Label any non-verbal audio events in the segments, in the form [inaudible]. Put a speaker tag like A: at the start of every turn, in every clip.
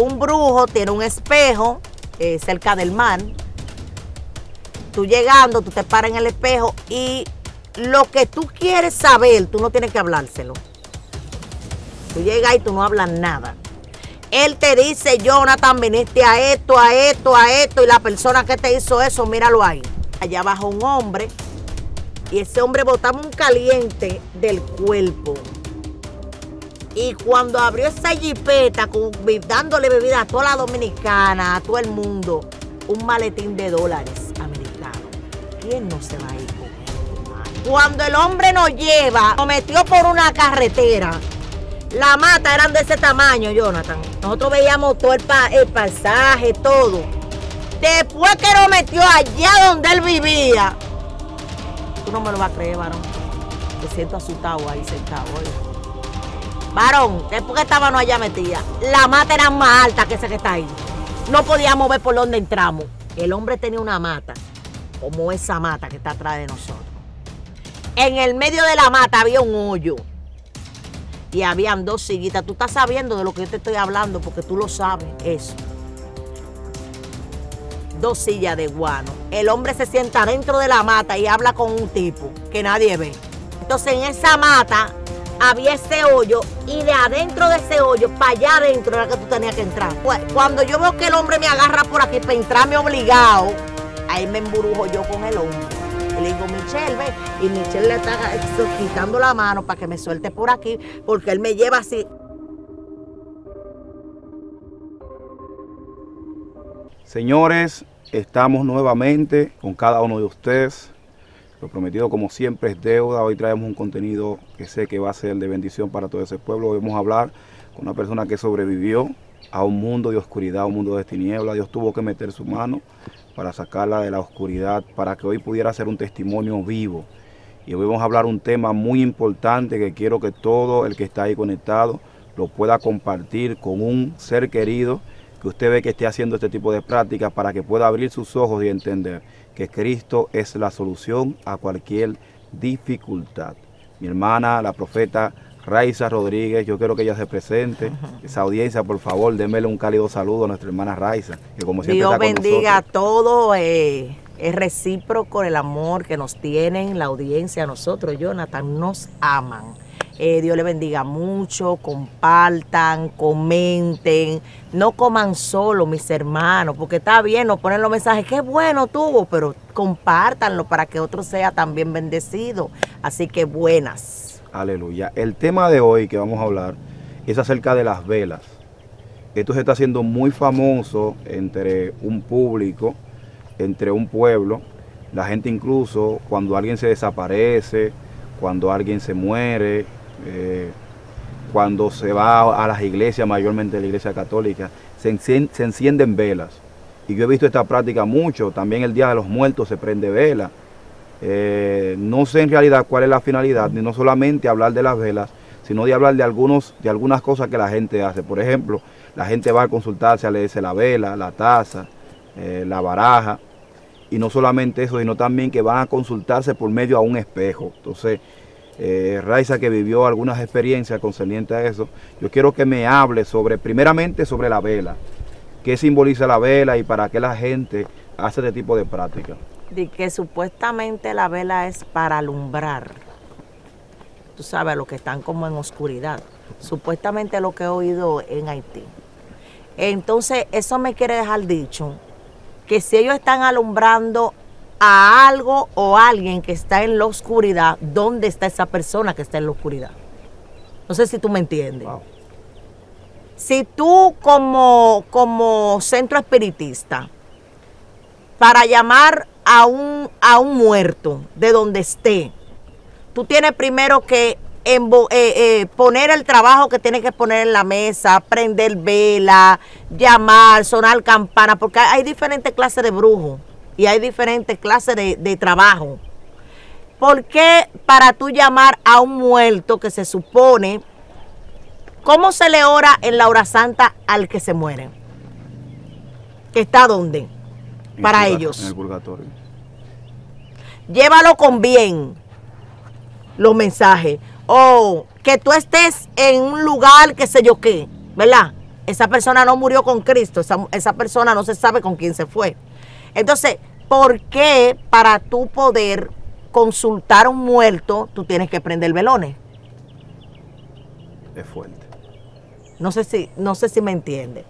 A: un brujo tiene un espejo eh, cerca del mar. Tú llegando, tú te paras en el espejo y lo que tú quieres saber, tú no tienes que hablárselo. Tú llegas y tú no hablas nada. Él te dice, Jonathan, viniste a esto, a esto, a esto, y la persona que te hizo eso, míralo ahí. Allá abajo un hombre, y ese hombre botaba un caliente del cuerpo. Y cuando abrió esa jipeta dándole bebida a toda la dominicana, a todo el mundo, un maletín de dólares americanos. ¿Quién no se va a ir Cuando el hombre nos lleva, nos metió por una carretera. La mata eran de ese tamaño, Jonathan. Nosotros veíamos todo el, pasaje, todo. Después que lo metió allá donde él vivía. Tú no me lo vas a creer, varón. Me siento asustado ahí sentado. Varón, después que estábamos allá metida, la mata era más alta que esa que está ahí. No podíamos ver por dónde entramos. El hombre tenía una mata, como esa mata que está atrás de nosotros. En el medio de la mata había un hoyo. Y habían dos siguitas. Tú estás sabiendo de lo que yo te estoy hablando porque tú lo sabes, eso. Dos sillas de guano. El hombre se sienta dentro de la mata y habla con un tipo que nadie ve. Entonces en esa mata había ese hoyo y de adentro de ese hoyo, para allá adentro era que tú tenías que entrar. Pues, cuando yo veo que el hombre me agarra por aquí para entrarme obligado, ahí me emburujo yo con el hombre. Y le digo, Michelle, ve. Y Michelle le está quitando la mano para que me suelte por aquí, porque él me lleva así.
B: Señores, estamos nuevamente con cada uno de ustedes lo prometido como siempre es deuda. Hoy traemos un contenido que sé que va a ser de bendición para todo ese pueblo. Hoy vamos a hablar con una persona que sobrevivió a un mundo de oscuridad, a un mundo de tinieblas. Dios tuvo que meter su mano para sacarla de la oscuridad, para que hoy pudiera ser un testimonio vivo. Y hoy vamos a hablar un tema muy importante que quiero que todo el que está ahí conectado lo pueda compartir con un ser querido que usted ve que esté haciendo este tipo de prácticas para que pueda abrir sus ojos y entender que Cristo es la solución a cualquier dificultad. Mi hermana, la profeta Raiza Rodríguez, yo quiero que ella se presente. Esa audiencia, por favor, démele un cálido saludo a nuestra hermana Raiza, que como siempre Dios bendiga a
A: todos. Eh, es recíproco el amor que nos tienen la audiencia, a nosotros, Jonathan, nos aman. Eh, Dios le bendiga mucho, compartan, comenten, no coman solo mis hermanos, porque está bien, nos ponen los mensajes, qué bueno tuvo, pero compartanlo para que otro sea también bendecido. Así que buenas.
B: Aleluya. El tema de hoy que vamos a hablar es acerca de las velas. Esto se está haciendo muy famoso entre un público, entre un pueblo. La gente incluso cuando alguien se desaparece, cuando alguien se muere, eh, cuando se va a las iglesias, mayormente la iglesia católica, se, encienden velas. Y yo he visto esta práctica mucho, también el Día de los Muertos se prende vela. Eh, no sé en realidad cuál es la finalidad, ni no solamente hablar de las velas, sino de hablar de, algunos, de algunas cosas que la gente hace. Por ejemplo, la gente va a consultarse, a leerse la vela, la taza, eh, la baraja. Y no solamente eso, sino también que van a consultarse por medio a un espejo. Entonces, eh, Raiza que vivió algunas experiencias concernientes a eso, yo quiero que me hable sobre, primeramente sobre la vela, qué simboliza la vela y para qué la gente hace este tipo de práctica.
A: De que supuestamente la vela es para alumbrar, tú sabes, a los que están como en oscuridad, supuestamente lo que he oído en Haití. Entonces, eso me quiere dejar dicho que si ellos están alumbrando a algo o alguien que está en la oscuridad, ¿dónde está esa persona que está en la oscuridad? No sé si tú me entiendes. Si tú como, como centro espiritista, para llamar a un, a un muerto de donde esté, tú tienes primero que eh, eh, poner el trabajo que tienes que poner en la mesa, prender vela, llamar, sonar campana, porque hay diferentes clases de brujos y hay diferentes clases de, trabajo. ¿Por qué para tú llamar a un muerto que se supone, cómo se le ora en la hora santa al que se muere? ¿Que está dónde? Para ellos. En el purgatorio. Llévalo con bien los mensajes. O que tú estés en un lugar que sé yo qué, ¿verdad? Esa persona no murió con Cristo, esa persona no se sabe con quién se fue. Entonces, ¿por qué para tú poder consultar a un muerto tú tienes que prender velones? Es fuerte. No sé si, no sé si me entiende.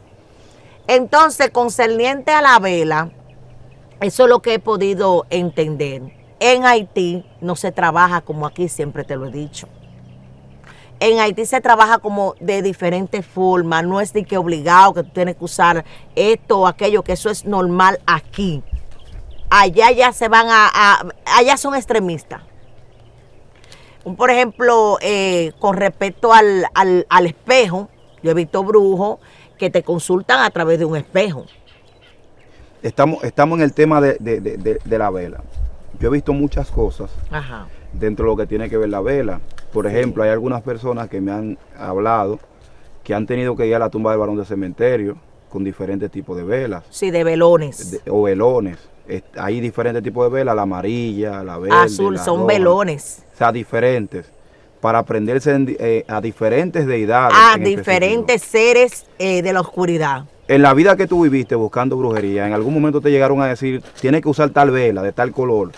A: Entonces, concerniente a la vela, eso es lo que he podido entender. En Haití no se trabaja como aquí, siempre te lo he dicho en Haití se trabaja como de diferentes formas, no es de que obligado que tú tienes que usar esto o aquello, que eso es normal aquí. Allá ya se van a, allá son extremistas. Por ejemplo, eh, con respecto al, espejo, yo he visto brujos que te consultan a través de un espejo.
B: Estamos, estamos en el tema de, de la vela. Yo he visto muchas cosas Ajá dentro de lo que tiene que ver la vela. Por ejemplo, hay algunas personas que me han hablado que han tenido que ir a la tumba del varón del cementerio con diferentes tipos de velas. Sí, de velones. o velones. hay diferentes tipos de velas, la amarilla, la verde. Azul, son velones. O sea, diferentes. Para aprenderse eh, a diferentes deidades. A este diferentes
A: seres eh, de la oscuridad.
B: En la vida que tú viviste buscando brujería, en algún momento te llegaron a decir, tienes que usar tal vela de tal color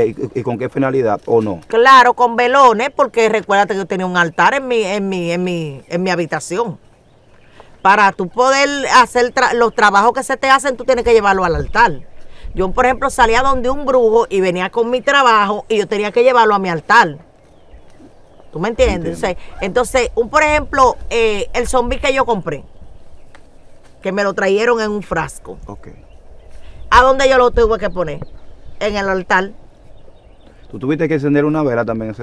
B: y, con qué finalidad o no.
A: Claro, con velones, porque recuérdate que yo tenía un altar en mi, en mi, en mi, en mi habitación. Para tú poder hacer los trabajos que se te hacen, tú tienes que llevarlo al altar. Yo, por ejemplo, salía donde un brujo y venía con mi trabajo y yo tenía que llevarlo a mi altar. ¿Tú me entiendes? Entonces, un, por ejemplo, eh, el zombi que yo compré, que me lo trajeron en un frasco. Ok. ¿A dónde yo lo tuve que poner? En el altar.
B: ¿Tú tuviste que encender una vela también?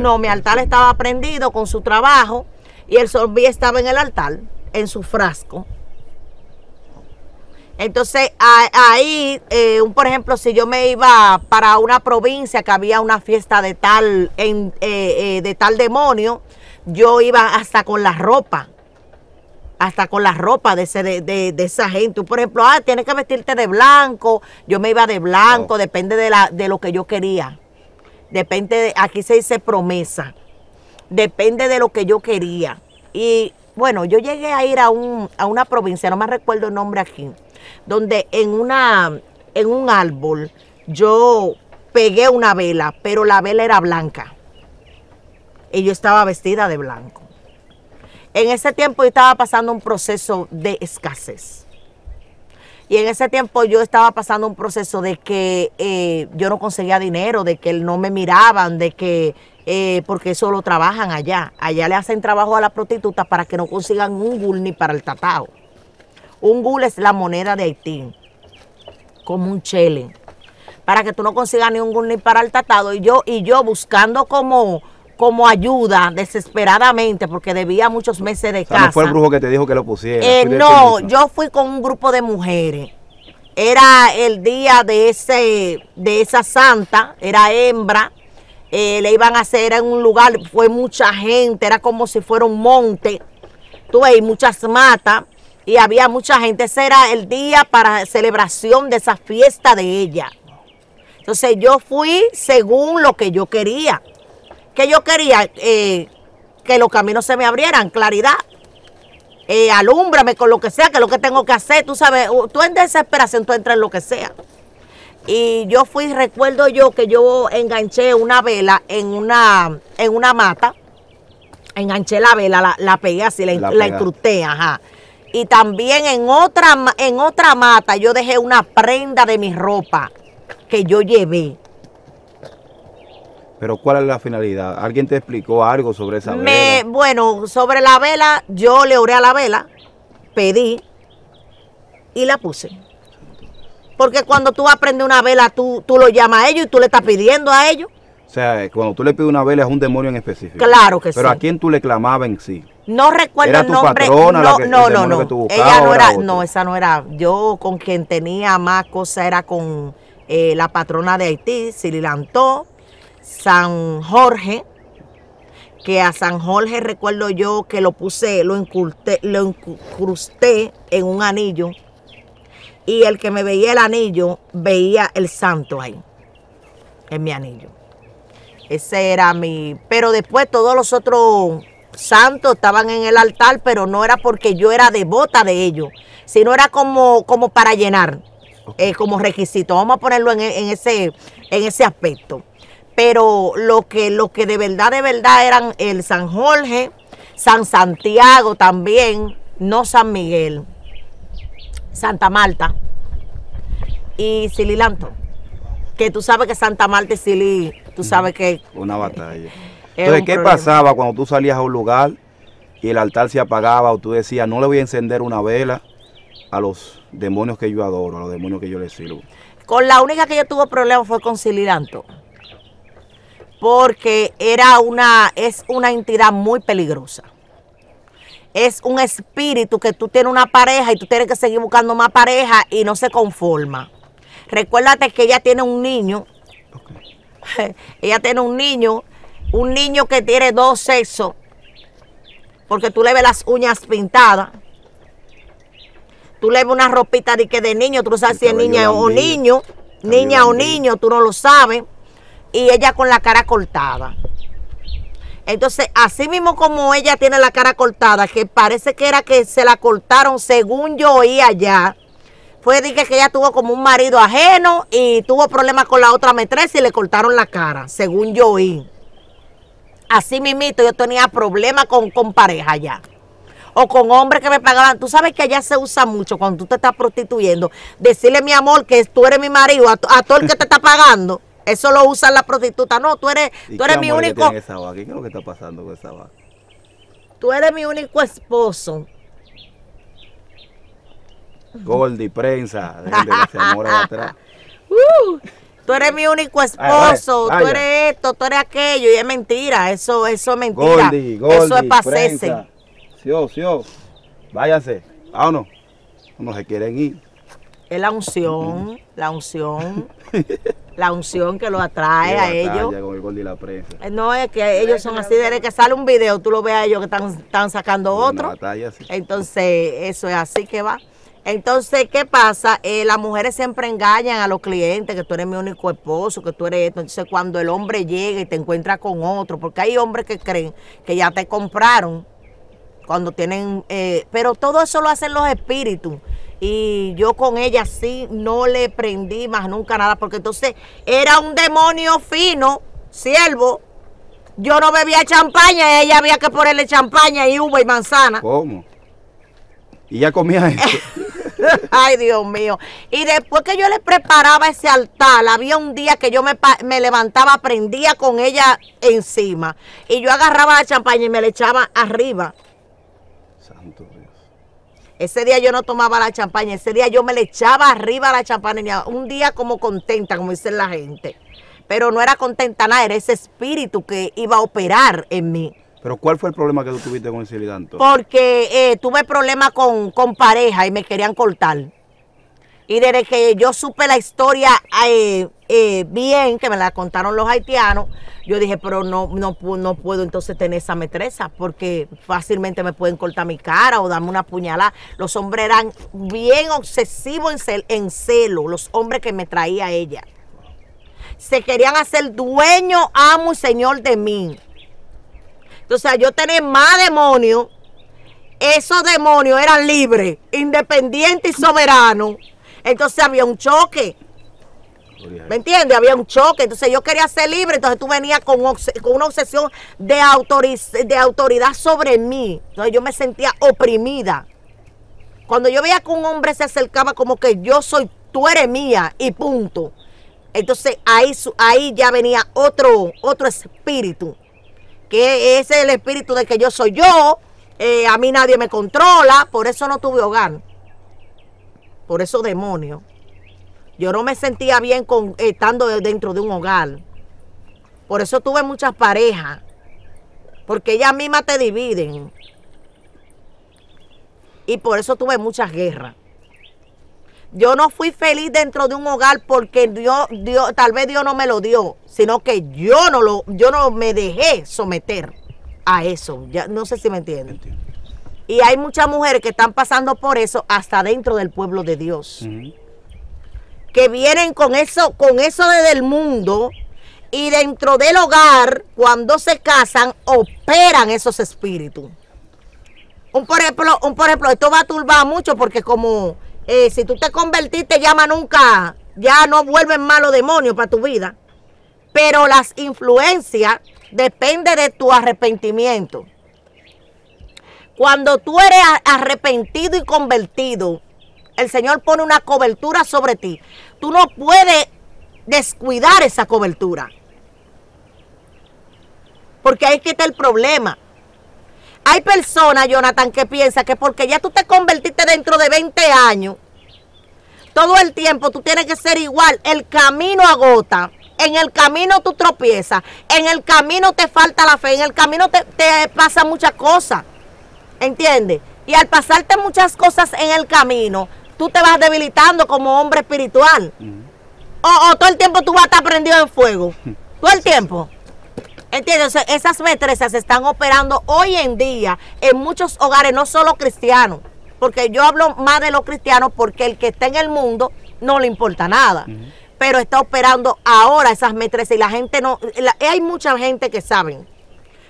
B: no,
A: mi altar estaba prendido con su trabajo y el zombi estaba en el altar, en su frasco. Entonces ahí, eh, un, por ejemplo, si yo me iba para una provincia que había una fiesta de tal, eh, eh, de tal demonio, yo iba hasta con la ropa, hasta con la ropa de, esa gente. Por ejemplo, ah, tienes que vestirte de blanco, yo me iba de blanco, oh. depende de, de lo que yo quería depende, de, aquí se dice promesa, depende de lo que yo quería. Y bueno, yo llegué a ir a, un, a una provincia, no me recuerdo el nombre aquí, donde en, una, en un árbol yo pegué una vela, pero la vela era blanca. Y yo estaba vestida de blanco. En ese tiempo yo estaba pasando un proceso de escasez. Y en ese tiempo yo estaba pasando un proceso de que eh, yo no conseguía dinero, de que no me miraban, de que, eh, porque eso lo trabajan allá. Allá le hacen trabajo a las prostitutas para que no consigan un gul ni para el tatado. Un gul es la moneda de Haití, como un chelen. para que tú no consigas ni un gul ni para el tatado. Y yo, y yo buscando como como ayuda desesperadamente porque debía muchos meses de o ¿No fue el brujo
B: que te dijo que lo pusiera? Eh, no,
A: yo fui con un grupo de mujeres. Era el día de ese de esa santa, era hembra. Eh, le iban a hacer en un lugar, fue mucha gente, era como si fuera un monte. Tú Tuve muchas matas y había mucha gente. Ese era el día para celebración de esa fiesta de ella. Entonces yo fui según lo que yo quería que yo quería? Eh, que los caminos se me abrieran, claridad. Eh, alúmbrame con lo que sea, que es lo que tengo que hacer, tú sabes, tú en desesperación, tú entras en lo que sea. Y yo fui, recuerdo yo que yo enganché una vela en una, en una mata, enganché la vela, la, la pegué así, la, incrusté, ajá. Y también en otra, en otra mata yo dejé una prenda de mi ropa que yo llevé.
B: Pero ¿cuál es la finalidad? ¿Alguien te explicó algo sobre esa vela?
A: Bueno, sobre la vela, yo le oré a la vela, pedí y la puse. Porque cuando tú aprendes una vela, tú, tú lo llamas a ellos y tú le estás pidiendo a ellos.
B: O sea, cuando tú le pides una vela es un demonio en específico. Claro que sí. Pero a quién tú le clamabas en sí.
A: No recuerdo ¿Era el nombre. Tu patrona, no, no, no, Ella no era, no, esa no era. Yo con quien tenía más cosas era con eh, la patrona de Haití, Sililantó San Jorge, que a San Jorge recuerdo yo que lo puse, lo incrusté, lo incrusté en un anillo y el que me veía el anillo veía el santo ahí, en mi anillo. Ese era mi... Pero después todos los otros santos estaban en el altar, pero no era porque yo era devota de ellos, sino era como, como para llenar, eh, como requisito. Vamos a ponerlo ese, en ese aspecto pero lo que, lo que de verdad, de verdad eran el San Jorge, San Santiago también, no San Miguel, Santa Marta y Sililanto, Que tú sabes que Santa Marta y Silí, tú sabes que...
B: Una batalla. Entonces, ¿qué pasaba cuando tú salías a un lugar y el altar se apagaba o tú decías, no le voy a encender una vela a los demonios que yo adoro, a los demonios que yo les sirvo?
A: Con la única que yo tuve problemas fue con Sililanto porque era una, es una entidad muy peligrosa. Es un espíritu que tú tienes una pareja y tú tienes que seguir buscando más pareja y no se conforma. Recuérdate que ella tiene un niño. [laughs] ella tiene un niño, un niño que tiene dos sexos, porque tú le ves las uñas pintadas. Tú le ves una ropita de que de niño, tú no sabes si es niña o niño, niño niña o niño, tú no lo sabes y ella con la cara cortada. Entonces, así mismo como ella tiene la cara cortada, que parece que era que se la cortaron, según yo oí allá, fue dije que ella tuvo como un marido ajeno y tuvo problemas con la otra metresa y le cortaron la cara, según yo oí. Así mismito, yo tenía problemas con, con pareja allá. O con hombres que me pagaban. Tú sabes que allá se usa mucho cuando tú te estás prostituyendo. Decirle, mi amor, que tú eres mi marido, a todo el que te está pagando. Eso lo usan las prostitutas. No, tú eres, tú eres mi único. Que
B: esa ¿Qué es lo que está pasando con esa vaca?
A: Tú eres mi único esposo. Gordi,
B: prensa, que [laughs]
A: uh, tú eres mi único esposo, tú eres esto, tú eres aquello, y es mentira, eso, eso es mentira. Goldi, Goldi, eso es pasese.
B: Sí, sí. váyase, vámonos. No se quieren ir.
A: Es la unción, la unción. [laughs] la unción que lo atrae a ellos. Eh, no, es que ellos son así, de que sale un video, tú lo ves a ellos que están, sacando otro. Entonces, eso es así que va. Entonces, ¿qué pasa? Eh, las mujeres siempre engañan a los clientes, que tú eres mi único esposo, que tú eres esto. Entonces, cuando el hombre llega y te encuentra con otro, porque hay hombres que creen que ya te compraron cuando tienen... Eh, pero todo eso lo hacen los espíritus y yo con ella sí no le prendí más nunca nada, porque entonces era un demonio fino, siervo. Yo no bebía champaña, y ella había que ponerle champaña y uva y manzana.
B: ¿Cómo? Y ya comía eso.
A: [laughs] Ay, Dios mío. Y después que yo le preparaba ese altar, había un día que yo me, me, levantaba, prendía con ella encima. Y yo agarraba la champaña y me la echaba arriba. Santo. Ese día yo no tomaba la champaña, ese día yo me le echaba arriba la champaña, un día como contenta, como dicen la gente. Pero no era contenta nada, era ese espíritu que iba a operar en mí. Pero
B: ¿cuál fue el problema que tú tuviste con ese lidanto?
A: Porque eh, tuve problemas con, pareja y me querían cortar. Y desde que yo supe la historia, eh, eh, bien, que me la contaron los haitianos, yo dije, pero no, no, no puedo entonces tener esa maestresa porque fácilmente me pueden cortar mi cara o darme una puñalada. Los hombres eran bien obsesivos en, en celo, los hombres que me traía ella. Se querían hacer dueño, amo y señor de mí. Entonces, yo tenía más demonios esos demonios eran libres, independientes y soberanos. Entonces había un choque. ¿Me entiendes? Había un choque. Entonces yo quería ser libre, entonces tú venías con, una obsesión de, autoridad sobre mí. Entonces yo me sentía oprimida. Cuando yo veía que un hombre se acercaba como que yo soy, tú eres mía y punto. Entonces ahí, ahí ya venía otro, otro espíritu, que ese es el espíritu de que yo soy yo, eh, a mí nadie me controla, por eso no tuve hogar, por eso demonio. Yo no me sentía bien estando dentro de un hogar. Por eso tuve muchas parejas. Porque ellas mismas te dividen. Y por eso tuve muchas guerras. Yo no fui feliz dentro de un hogar porque Dios, Dios, tal vez Dios no me lo dio, sino que yo no lo, yo no me dejé someter a eso. Ya, no sé si me entienden. Y hay muchas mujeres que están pasando por eso hasta dentro del pueblo de Dios que vienen con eso, con eso desde el mundo y dentro del hogar, cuando se casan, operan esos espíritus. Un por ejemplo, un por ejemplo, esto va a turbar mucho porque como eh, si tú te convertiste, llama nunca, ya no vuelven malos demonios para tu vida. Pero las influencias depende de tu arrepentimiento. Cuando tú eres arrepentido y convertido, el Señor pone una cobertura sobre ti. Tú no puedes descuidar esa cobertura. Porque ahí que está el problema. Hay personas, Jonathan, que piensan que porque ya tú te convertiste dentro de 20 años, todo el tiempo tú tienes que ser igual. El camino agota. En el camino tú tropiezas. En el camino te falta la fe. En el camino te, te pasa muchas cosas. ¿Entiendes? Y al pasarte muchas cosas en el camino, tú te vas debilitando como hombre espiritual. Mm. o, todo el tiempo tú vas a estar prendido en fuego. Mm. Todo el tiempo. ¿Entiendes? Esas esas están operando hoy en día en muchos hogares, no solo cristianos. Porque yo hablo más de los cristianos porque el que está en el mundo no le importa nada. Mm. Pero está operando ahora esas metresas y la gente no. hay mucha gente que saben.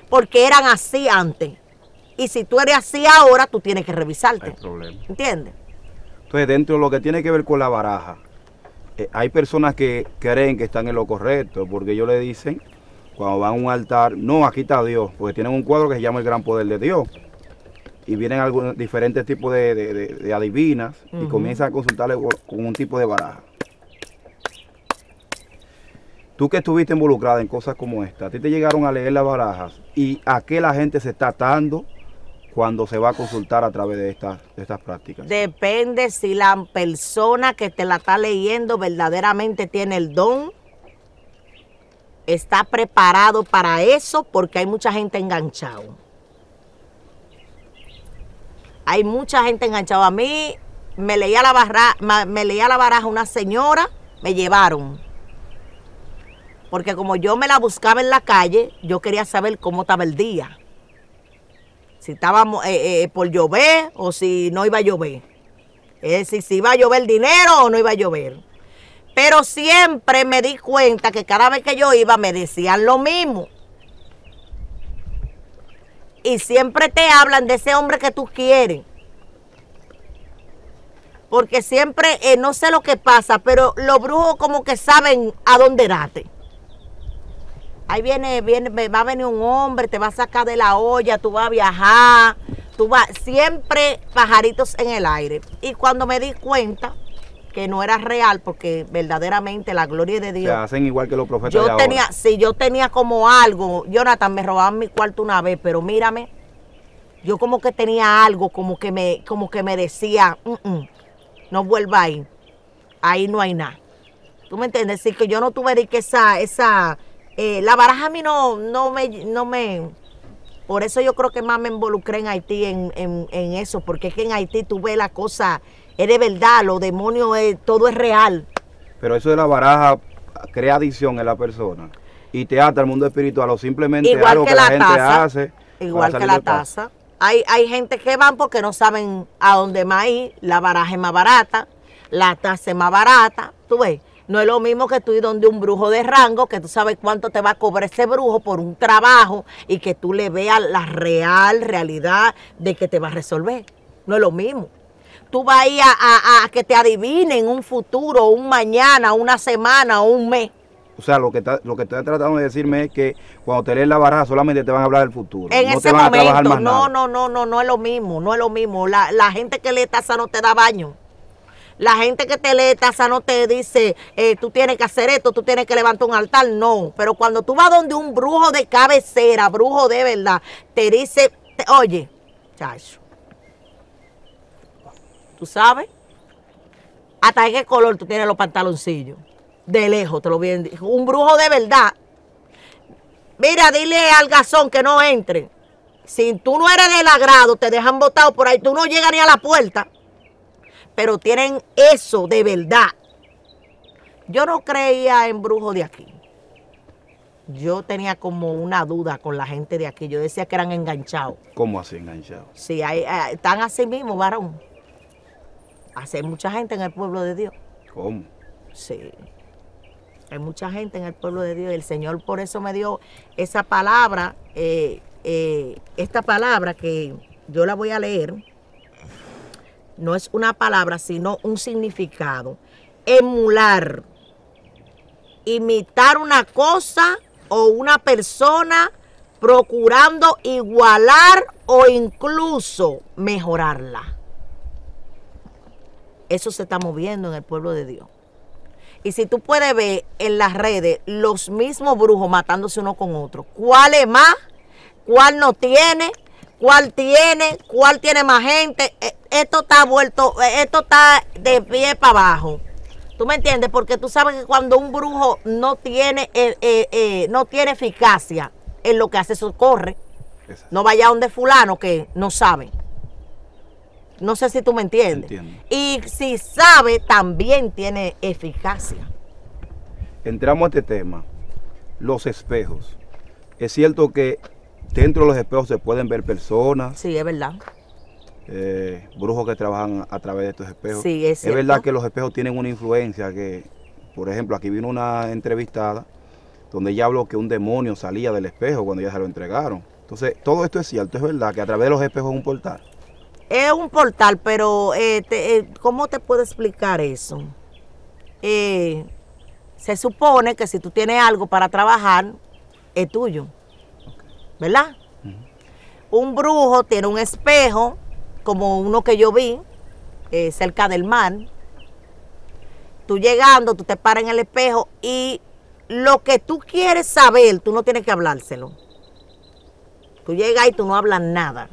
A: Porque eran así antes. Y si tú eres así ahora, tú tienes que revisarte. entiende. ¿Entiendes?
B: Entonces, dentro de lo que tiene que ver con la baraja, eh, hay personas que creen que están en lo correcto, porque ellos le dicen, cuando van a un altar, no, aquí está Dios, porque tienen un cuadro que se llama el gran poder de Dios. Y vienen algunos diferentes tipos de, adivinas y comienzan a consultarle con un tipo de baraja. Tú que estuviste involucrada en cosas como esta, a ti te llegaron a leer las barajas y a qué la gente se está atando cuando se va a consultar a través de estas, estas prácticas?
A: Depende si la persona que te la está leyendo verdaderamente tiene el don, está preparado para eso, porque hay mucha gente enganchado. Hay mucha gente enganchada. A mí me leía la barra, me leía la baraja una señora, me llevaron. Porque como yo me la buscaba en la calle, yo quería saber cómo estaba el día si estábamos eh, eh, eh, por llover o si no iba a llover. Es decir, si iba a llover dinero o no iba a llover. Pero siempre me di cuenta que cada vez que yo iba me decían lo mismo. Y siempre te hablan de ese hombre que tú quieres. Porque siempre, no sé lo que pasa, pero los brujos como que saben a dónde date Ahí viene, viene, va a venir un hombre, te va a sacar de la olla, tú vas a viajar, tú vas, siempre pajaritos en el aire. Y cuando me di cuenta que no era real, porque verdaderamente la gloria de Dios. Se hacen
B: igual que los profetas. Yo tenía,
A: si sí, yo tenía como algo, Jonathan, me robaban mi cuarto una vez, pero mírame, yo como que tenía algo, como que me, como que me decía, mm, mm, no vuelva ahí, ahí no hay nada. ¿Tú me entiendes? Así que yo no tuve que esa, eh, la baraja a mí no, no, me, no me... Por eso yo creo que más me involucré en Haití en, eso, porque es que en Haití tú ves la cosa, es de verdad, los demonios, es, todo es real.
B: Pero eso de la baraja crea adicción en la persona y te ata al mundo espiritual o simplemente algo que, la, gente hace. Igual que la taza.
A: Hay, hay gente que van porque no saben a dónde más ir, la baraja es más barata, la taza es más barata, tú ves. No es lo mismo que tú ir donde un brujo de rango, que tú sabes cuánto te va a cobrar ese brujo por un trabajo y que tú le veas la real realidad de que te va a resolver. No es lo mismo. Tú vas a a, que te adivinen un futuro, un mañana, una semana un mes. O
B: sea, lo que está, lo que tratando de decirme es que cuando te lees la baraja solamente te van a hablar del futuro. En no ese momento, no, no,
A: no, no, no es lo mismo, no es lo mismo. La, la gente que le taza no te da baño. La gente que te lee taza no te dice, eh, tú tienes que hacer esto, tú tienes que levantar un altar, no. Pero cuando tú vas donde un brujo de cabecera, brujo de verdad, te dice, oye, chacho, tú sabes, hasta qué color tú tienes los pantaloncillos. De lejos, te lo bien Un brujo de verdad. Mira, dile al gazón que no entre. Si tú no eres del agrado, te dejan botado por ahí, tú no llegas ni a la puerta pero tienen eso de verdad. Yo no creía en brujos de aquí. Yo tenía como una duda con la gente de aquí. Yo decía que eran enganchados.
B: ¿Cómo así enganchados?
A: Sí, hay, ah, están así mismo, varón. Hace mucha gente en el pueblo de Dios. ¿Cómo? Sí. Hay mucha gente en el pueblo de Dios. El Señor por eso me dio esa palabra, eh, eh, esta palabra que yo la voy a leer no es una palabra, sino un significado. Emular, imitar una cosa o una persona procurando igualar o incluso mejorarla. Eso se está moviendo en el pueblo de Dios. Y si tú puedes ver en las redes los mismos brujos matándose uno con otro, ¿cuál es más? ¿Cuál no tiene? cuál tiene, cuál tiene más gente. E, esto está vuelto, e, esto está de pie para abajo. ¿Tú me entiendes? Porque tú sabes que cuando un brujo no tiene, e, no tiene eficacia en lo que hace, socorre. corre. No vaya a donde fulano que no sabe. No sé si tú me entiendes. Y si sabe, también tiene eficacia.
B: Entramos a este tema, los espejos. Es cierto que Dentro de los espejos se pueden ver personas. Sí, es verdad. Eh, brujos que trabajan a través de estos espejos. Sí, es, es verdad que los espejos tienen una influencia que, por ejemplo, aquí vino una entrevistada donde ella habló que un demonio salía del espejo cuando ya se lo entregaron. Entonces, todo esto es cierto,
A: es verdad que a través de los espejos es un portal. Es un portal, pero eh, eh, ¿cómo te puedo explicar eso? se supone que si tú tienes algo para trabajar, es tuyo. ¿verdad? Un brujo tiene un espejo, como uno que yo vi, eh, cerca del mar. Tú llegando, tú te paras en el espejo y lo que tú quieres saber, tú no tienes que hablárselo. Tú llegas y tú no hablas nada.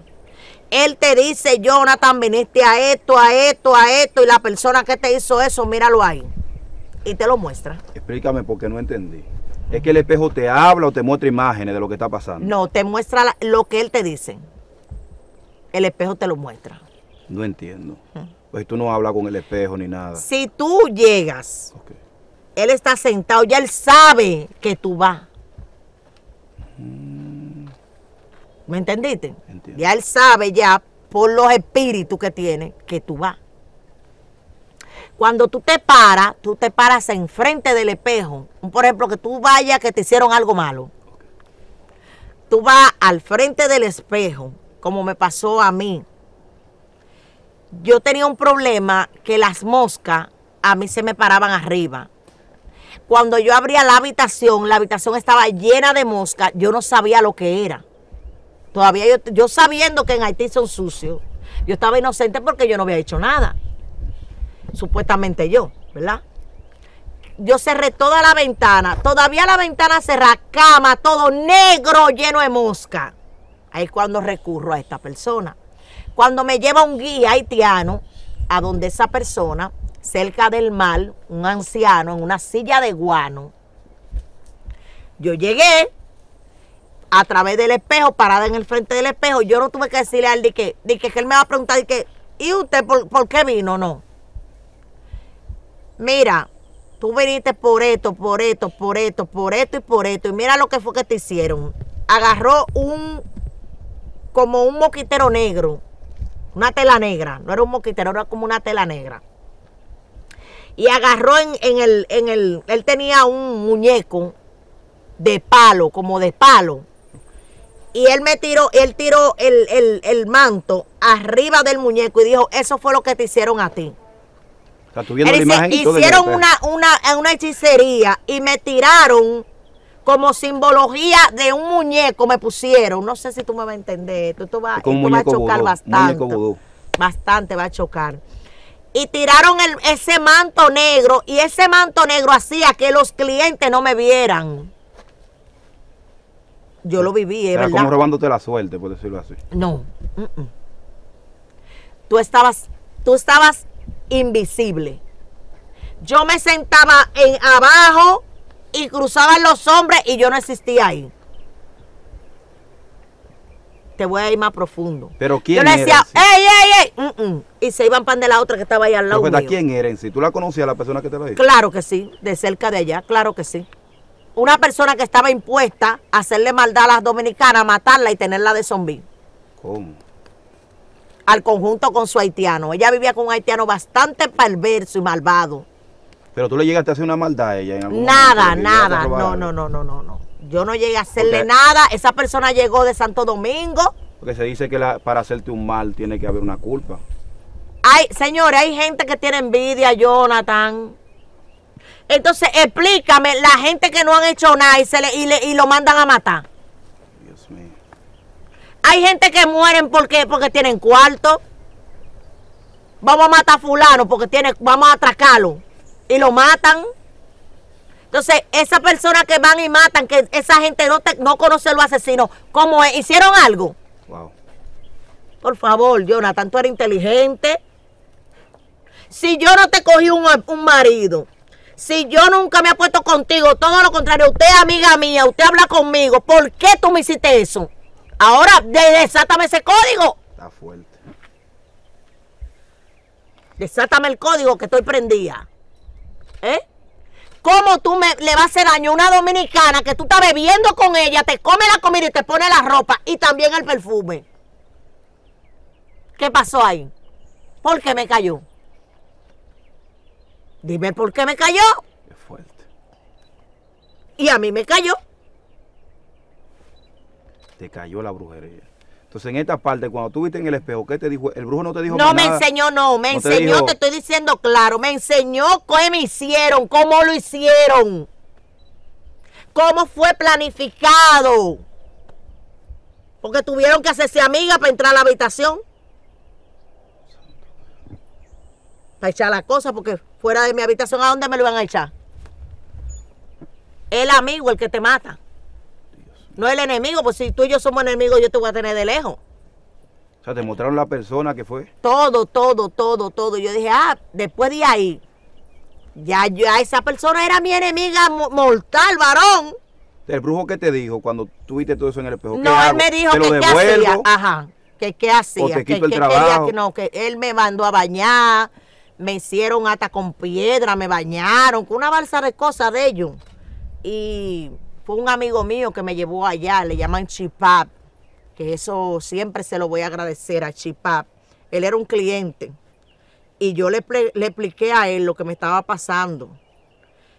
A: Él te dice, Jonathan, viniste a esto, a esto, a esto, y la persona que te hizo eso, míralo ahí. Y te lo muestra.
B: Explícame porque no entendí. Es que el espejo te habla o te muestra imágenes de lo que está pasando.
A: No, te muestra lo que él te dice. El espejo te lo muestra.
B: No entiendo. Pues tú no hablas con el espejo ni nada.
A: Si tú llegas, él está sentado, ya él sabe que tú vas. Mm. ¿Me entendiste? Ya él sabe ya por los espíritus que tiene que tú vas. Cuando tú te paras, tú te paras enfrente del espejo. Por ejemplo, que tú vayas que te hicieron algo malo. Tú vas al frente del espejo, como me pasó a mí. Yo tenía un problema que las moscas a mí se me paraban arriba. Cuando yo abría la habitación, la habitación estaba llena de moscas, yo no sabía lo que era. Todavía yo, yo sabiendo que en Haití son sucios, yo estaba inocente porque yo no había hecho nada supuestamente yo, ¿verdad? Yo cerré toda la ventana, todavía la ventana cerrada, cama, todo negro, lleno de mosca. Ahí es cuando recurro a esta persona. Cuando me lleva un guía haitiano a donde esa persona, cerca del mar, un anciano en una silla de guano, yo llegué a través del espejo, parada en el frente del espejo, yo no tuve que decirle al de que, de que, él me va a preguntar ¿y usted por, por qué vino? No mira, tú viniste por esto, por esto, por esto, por esto y por esto. Y mira lo que fue que te hicieron. Agarró un, como un moquitero negro, una tela negra. No era un moquitero, era como una tela negra. Y agarró en, el, en el, él tenía un muñeco de palo, como de palo. Y él me tiró, él tiró el manto arriba del muñeco y dijo, eso fue lo que te hicieron a ti
B: hicieron
A: una, hechicería y me tiraron como simbología de un muñeco me pusieron. No sé si tú me vas a entender. Tú, tú vas, va a chocar bastante. Bastante va a chocar. Y tiraron ese manto negro y ese manto negro hacía que los clientes no me vieran. Yo lo viví, Era como
B: robándote la suerte, por decirlo así.
A: No. Mm, mm. Tú estabas, tú estabas invisible. Yo me sentaba en abajo y cruzaban los hombres y yo no existía ahí. Te voy a ir más profundo.
B: Pero quién Yo le decía,
A: ¡ey, ey, ey! Mm, mm, y se iban pan de la otra que estaba ahí al lado. Pero,
B: ¿Quién era en ¿Tú la conocías, la persona que te lo Claro
A: que sí, de cerca de allá, claro que sí. Una persona que estaba impuesta a hacerle maldad a las dominicanas, matarla y tenerla de zombi. ¿Cómo? al conjunto con su haitiano. Ella vivía con un haitiano bastante perverso y malvado.
B: Pero tú le llegaste a hacer una maldad a ella en algún Nada, nada. No, no,
A: no, no, no, Yo no llegué a hacerle nada. Esa persona llegó de Santo Domingo.
B: Porque se dice que para hacerte un mal tiene que haber una culpa.
A: Ay, señores, hay gente que tiene envidia, Jonathan. Entonces, explícame, la gente que no han hecho nada le, y lo mandan a matar. Hay gente que mueren porque, porque tienen cuarto. Vamos a matar a fulano porque tiene, vamos a atracarlo. Y lo matan. Entonces, esa persona que van y matan, que esa gente no, no conoce a los asesinos, ¿cómo es? ¿Hicieron algo? Wow. Por favor, Jonathan, tú eres inteligente. Si yo no te cogí un, un marido, si yo nunca me he puesto contigo, todo lo contrario, usted es amiga mía, usted habla conmigo, ¿por qué tú me hiciste eso? Ahora desátame ese código. Está fuerte. Desátame el código que estoy prendida. ¿Eh? ¿Cómo tú le vas a hacer daño a una dominicana que tú estás bebiendo con ella, te come la comida y te pone la ropa y también el perfume? ¿Qué pasó ahí? ¿Por qué me cayó? Dime por qué me cayó. Es fuerte. Y a mí me cayó
B: cayó la brujería. Entonces, en esta parte, cuando tú viste en el espejo, ¿qué te dijo? El brujo no te dijo No, me enseñó, no, me enseñó, te,
A: estoy diciendo claro, me enseñó qué me hicieron, cómo lo hicieron, cómo fue planificado. Porque tuvieron que hacerse amiga para entrar a la habitación. Para echar las cosas, porque fuera de mi habitación, ¿a dónde me lo van a echar? El amigo, el que te mata. No el enemigo, pues si tú y yo somos enemigos, yo te voy a tener de lejos. O sea, te mostraron la persona que fue. Todo, todo, todo, todo. Yo dije, ah, después de ahí, ya, ya esa persona era mi enemiga mortal, varón.
B: El brujo que te dijo cuando tuviste todo eso en el espejo. No, él me dijo que qué hacía.
A: Ajá. Que qué hacía. que, el no, que él me mandó a bañar. Me hicieron hasta con piedra, me bañaron, con una balsa de cosas de ellos. Y fue un amigo mío que me llevó allá, le llaman Chipap, que eso siempre se lo voy a agradecer a Chipap. Él era un cliente y yo le, expliqué a él lo que me estaba pasando.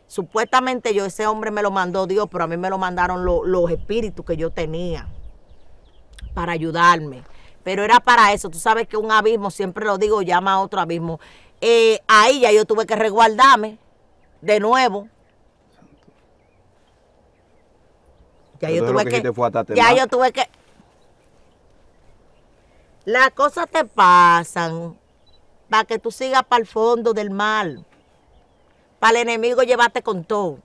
A: Supuestamente yo, ese hombre me lo mandó Dios, pero a mí me lo mandaron los espíritus que yo tenía para ayudarme. Pero era para eso. Tú sabes que un abismo, siempre lo digo, llama a otro abismo. Eh, ahí ya yo tuve que resguardarme de nuevo Ya yo tuve que, ya yo tuve que. Las cosas te pasan para que tú sigas para el fondo del mal. Para el enemigo llevarte con todo.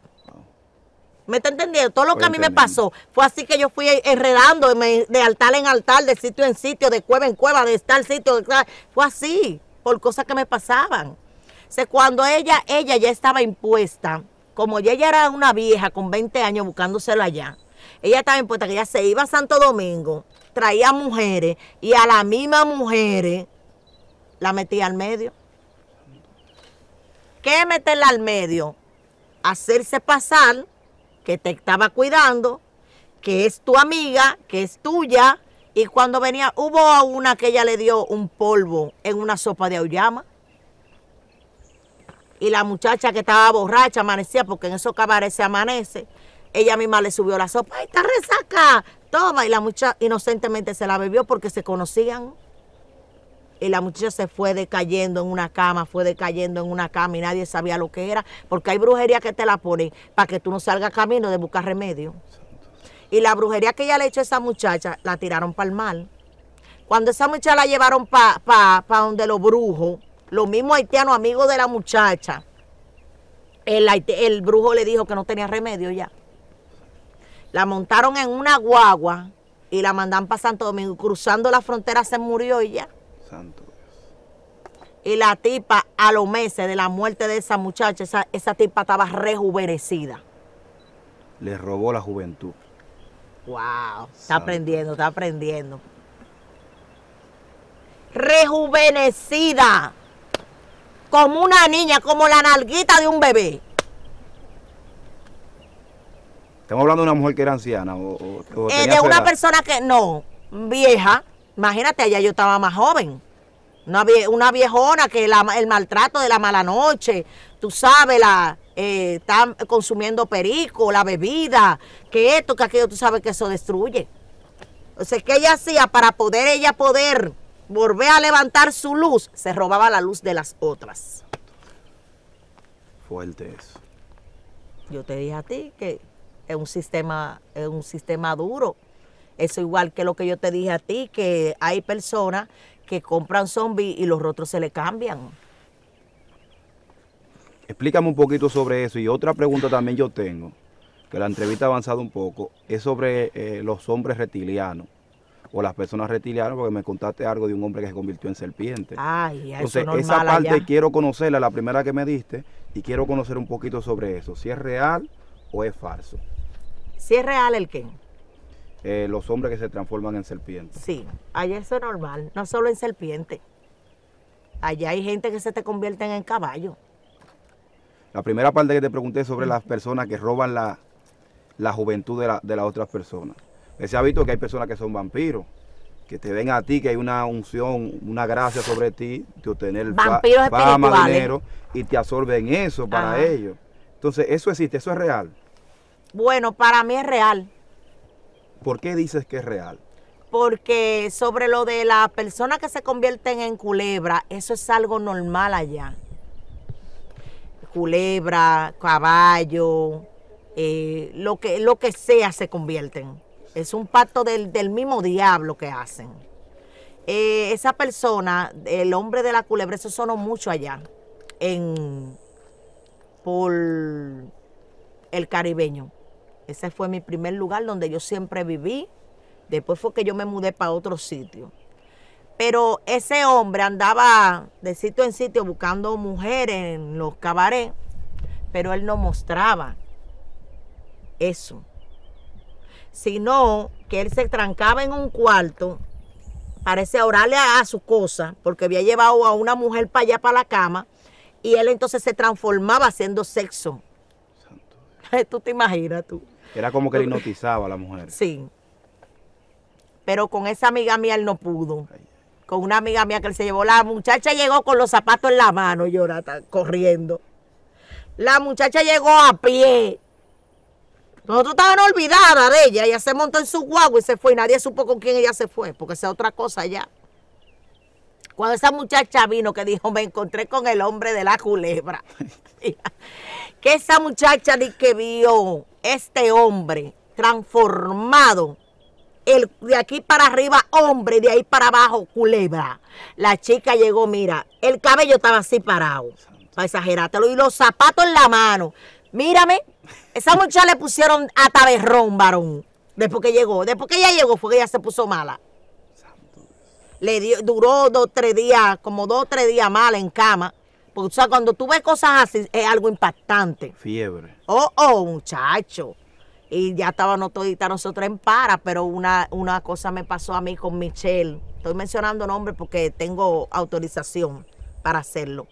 A: ¿Me está entendiendo? Todo lo que a mí me pasó fue así que yo fui enredando de altar en altar, de sitio en sitio, de cueva en cueva, de tal sitio. De Fue así, por cosas que me pasaban. O cuando ella, ella ya estaba impuesta, como ya ella era una vieja con 20 años buscándoselo allá, ella estaba impuesta, que ella se iba a Santo Domingo, traía mujeres y a las mismas mujeres la metía al medio. ¿Qué meterla al medio? Hacerse pasar que te estaba cuidando, que es tu amiga, que es tuya. Y cuando venía, hubo una que ella le dio un polvo en una sopa de auyama. Y la muchacha que estaba borracha amanecía, porque en esos cabares se amanece, ella misma le subió la sopa, ¡ay, está resaca! Toma, y la muchacha inocentemente se la bebió porque se conocían. Y la muchacha se fue decayendo en una cama, fue decayendo en una cama y nadie sabía lo que era, porque hay brujería que te la ponen para que tú no salgas camino de buscar remedio. Y la brujería que ella le echó a esa muchacha, la tiraron para el mal. Cuando esa muchacha la llevaron para donde los brujos, los mismos haitianos amigos de la muchacha, el, el brujo le dijo que no tenía remedio ya. La montaron en una guagua y la mandan para Santo Domingo. Cruzando la frontera se murió ella. Santo Y la tipa, a los meses de la muerte de esa muchacha, esa, tipa estaba rejuvenecida.
B: Le robó la juventud.
A: Wow, está aprendiendo, está aprendiendo. Rejuvenecida. Como una niña, como la nalguita de un bebé.
B: Estamos hablando de una mujer que era anciana o, eh, de una
A: persona que no, vieja. Imagínate, allá yo estaba más joven. Una, viejona que el maltrato de la mala noche, tú sabes, la eh, consumiendo perico, la bebida, que esto, que aquello, tú sabes que eso destruye. O sea, ¿qué ella hacía para poder ella poder volver a levantar su luz? Se robaba la luz de las otras. Fuerte eso. Yo te dije a ti que es un sistema, es un sistema duro. Eso igual que lo que yo te dije a ti, que hay personas que compran zombies y los rostros se le cambian.
B: Explícame un poquito sobre eso y otra pregunta también yo tengo, que la entrevista ha avanzado un poco, es sobre eh, los hombres reptilianos o las personas reptilianas, porque me contaste algo de un hombre que se convirtió en serpiente.
A: Ay, Entonces, esa parte
B: quiero conocerla, la primera que me diste, y quiero conocer un poquito sobre eso, si es real o es falso.
A: ¿Si es real el qué?
B: Eh, los hombres que se transforman en serpientes.
A: Sí, allá eso es normal, no solo en serpiente. Allá hay gente que se te convierte en caballo.
B: La primera parte que te pregunté sobre las personas que roban la, juventud de, la, de las otras personas. Ese ha visto que hay personas que son vampiros, que te ven a ti, que hay una unción, una gracia sobre ti, de obtener Vampiros fama, dinero, y te absorben eso para ellos. Entonces, eso existe, eso es real.
A: Bueno, para mí es real.
B: ¿Por qué dices que es real?
A: Porque sobre lo de la persona que se convierten en culebra, eso es algo normal allá. Culebra, caballo, eh, lo, que, lo que sea se convierten. Es un pacto del, mismo diablo que hacen. Eh, esa persona, el hombre de la culebra, eso sonó mucho allá, en, por el caribeño. Ese fue mi primer lugar donde yo siempre viví. Después fue que yo me mudé para otro sitio. Pero ese hombre andaba de sitio en sitio buscando mujeres en los cabarets, pero él no mostraba eso. Sino que él se trancaba en un cuarto, parece orarle a, su cosa, porque había llevado a una mujer para allá, para la cama, y él entonces se transformaba haciendo sexo. [laughs] Tú te imaginas tú.
B: Era como que le hipnotizaba a la mujer.
A: Sí. Pero con esa amiga mía él no pudo. Con una amiga mía que él se llevó. La muchacha llegó con los zapatos en la mano, llorata, corriendo. La muchacha llegó a pie. Nosotros estábamos olvidadas de ella. Ella se montó en su guagua y se fue. Y nadie supo con quién ella se fue, porque esa es otra cosa ya. Cuando esa muchacha vino que dijo, me encontré con el hombre de la culebra. [laughs] [laughs] que esa muchacha que vio este hombre transformado, el de aquí para arriba hombre de ahí para abajo culebra. La chica llegó, mira, el cabello estaba así parado, para exagerártelo, y los zapatos en la mano. Mírame, esa muchacha le pusieron a taberrón, varón, después que llegó. Después que ella llegó fue que ella se puso mala. Le duró dos, tres días, como dos, tres días mal en cama o sea, cuando tú ves cosas así, es algo impactante. Fiebre. Oh, oh, muchacho. Y ya estábamos toditas nosotros en para, pero una, cosa me pasó a mí con Michelle. Estoy mencionando nombres porque tengo autorización para hacerlo.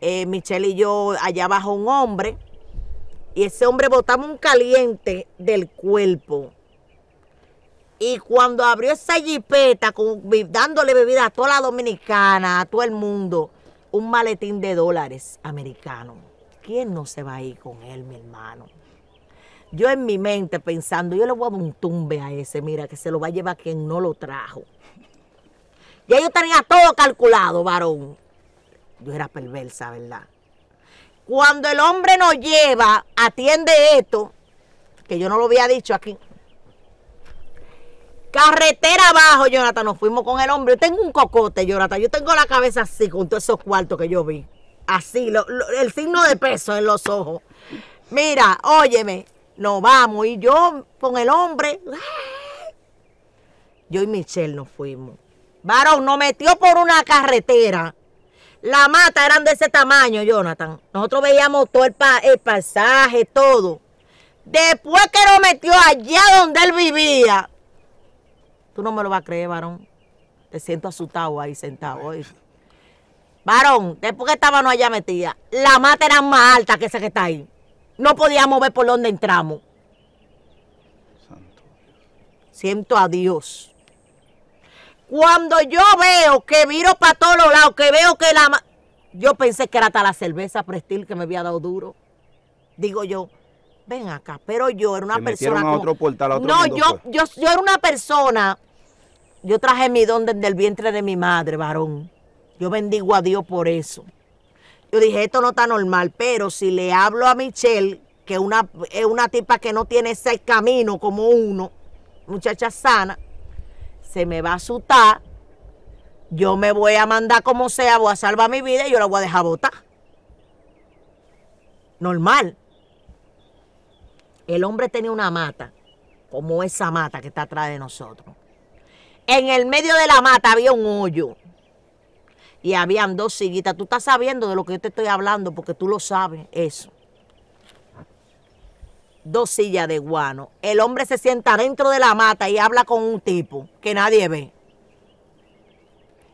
A: Eh, Michelle y yo, allá abajo un hombre, y ese hombre botaba un caliente del cuerpo. Y cuando abrió esa jipeta, con, dándole bebida a toda la dominicana, a todo el mundo, un maletín de dólares americano, ¿Quién no se va a ir con él, mi hermano? Yo en mi mente pensando, yo le voy a dar un tumbe a ese, mira, que se lo va a llevar quien no lo trajo. Y yo tenía todo calculado, varón. Yo era perversa, ¿verdad? Cuando el hombre nos lleva, atiende esto, que yo no lo había dicho aquí. Carretera abajo, Jonathan, nos fuimos con el hombre. Yo tengo un cocote, Jonathan. Yo tengo la cabeza así, con todos esos cuartos que yo vi. Así, el signo de peso en los ojos. Mira, óyeme, nos vamos. Y yo con el hombre. Yo y Michelle nos fuimos. Varón, nos metió por una carretera. La mata eran de ese tamaño, Jonathan. Nosotros veíamos todo el, el pasaje, todo. Después que nos metió allá donde él vivía, Tú no me lo vas a creer, varón. Te siento asustado ahí sentado. Varón, después que estábamos no allá metida, la mata era más alta que esa que está ahí. No podíamos ver por dónde entramos. Santo Siento a Dios. Cuando yo veo que viro para todos los lados, que veo que la... Yo pensé que era hasta la cerveza Prestil que me había dado duro. Digo yo, ven acá, pero yo era una persona... otro no, yo, pues. yo, yo era una persona yo traje mi don desde el vientre de mi madre, varón. Yo bendigo a Dios por eso. Yo dije, esto no está normal, pero si le hablo a Michelle, que una, es una tipa que no tiene ese camino como uno, muchacha sana, se me va a asustar, yo me voy a mandar como sea, voy a salvar mi vida y yo la voy a dejar botar. Normal. El hombre tenía una mata, como esa mata que está atrás de nosotros. En el medio de la mata había un hoyo. Y habían dos sillitas. Tú estás sabiendo de lo que yo te estoy hablando porque tú lo sabes, eso. Dos sillas de guano. El hombre se sienta dentro de la mata y habla con un tipo que nadie ve.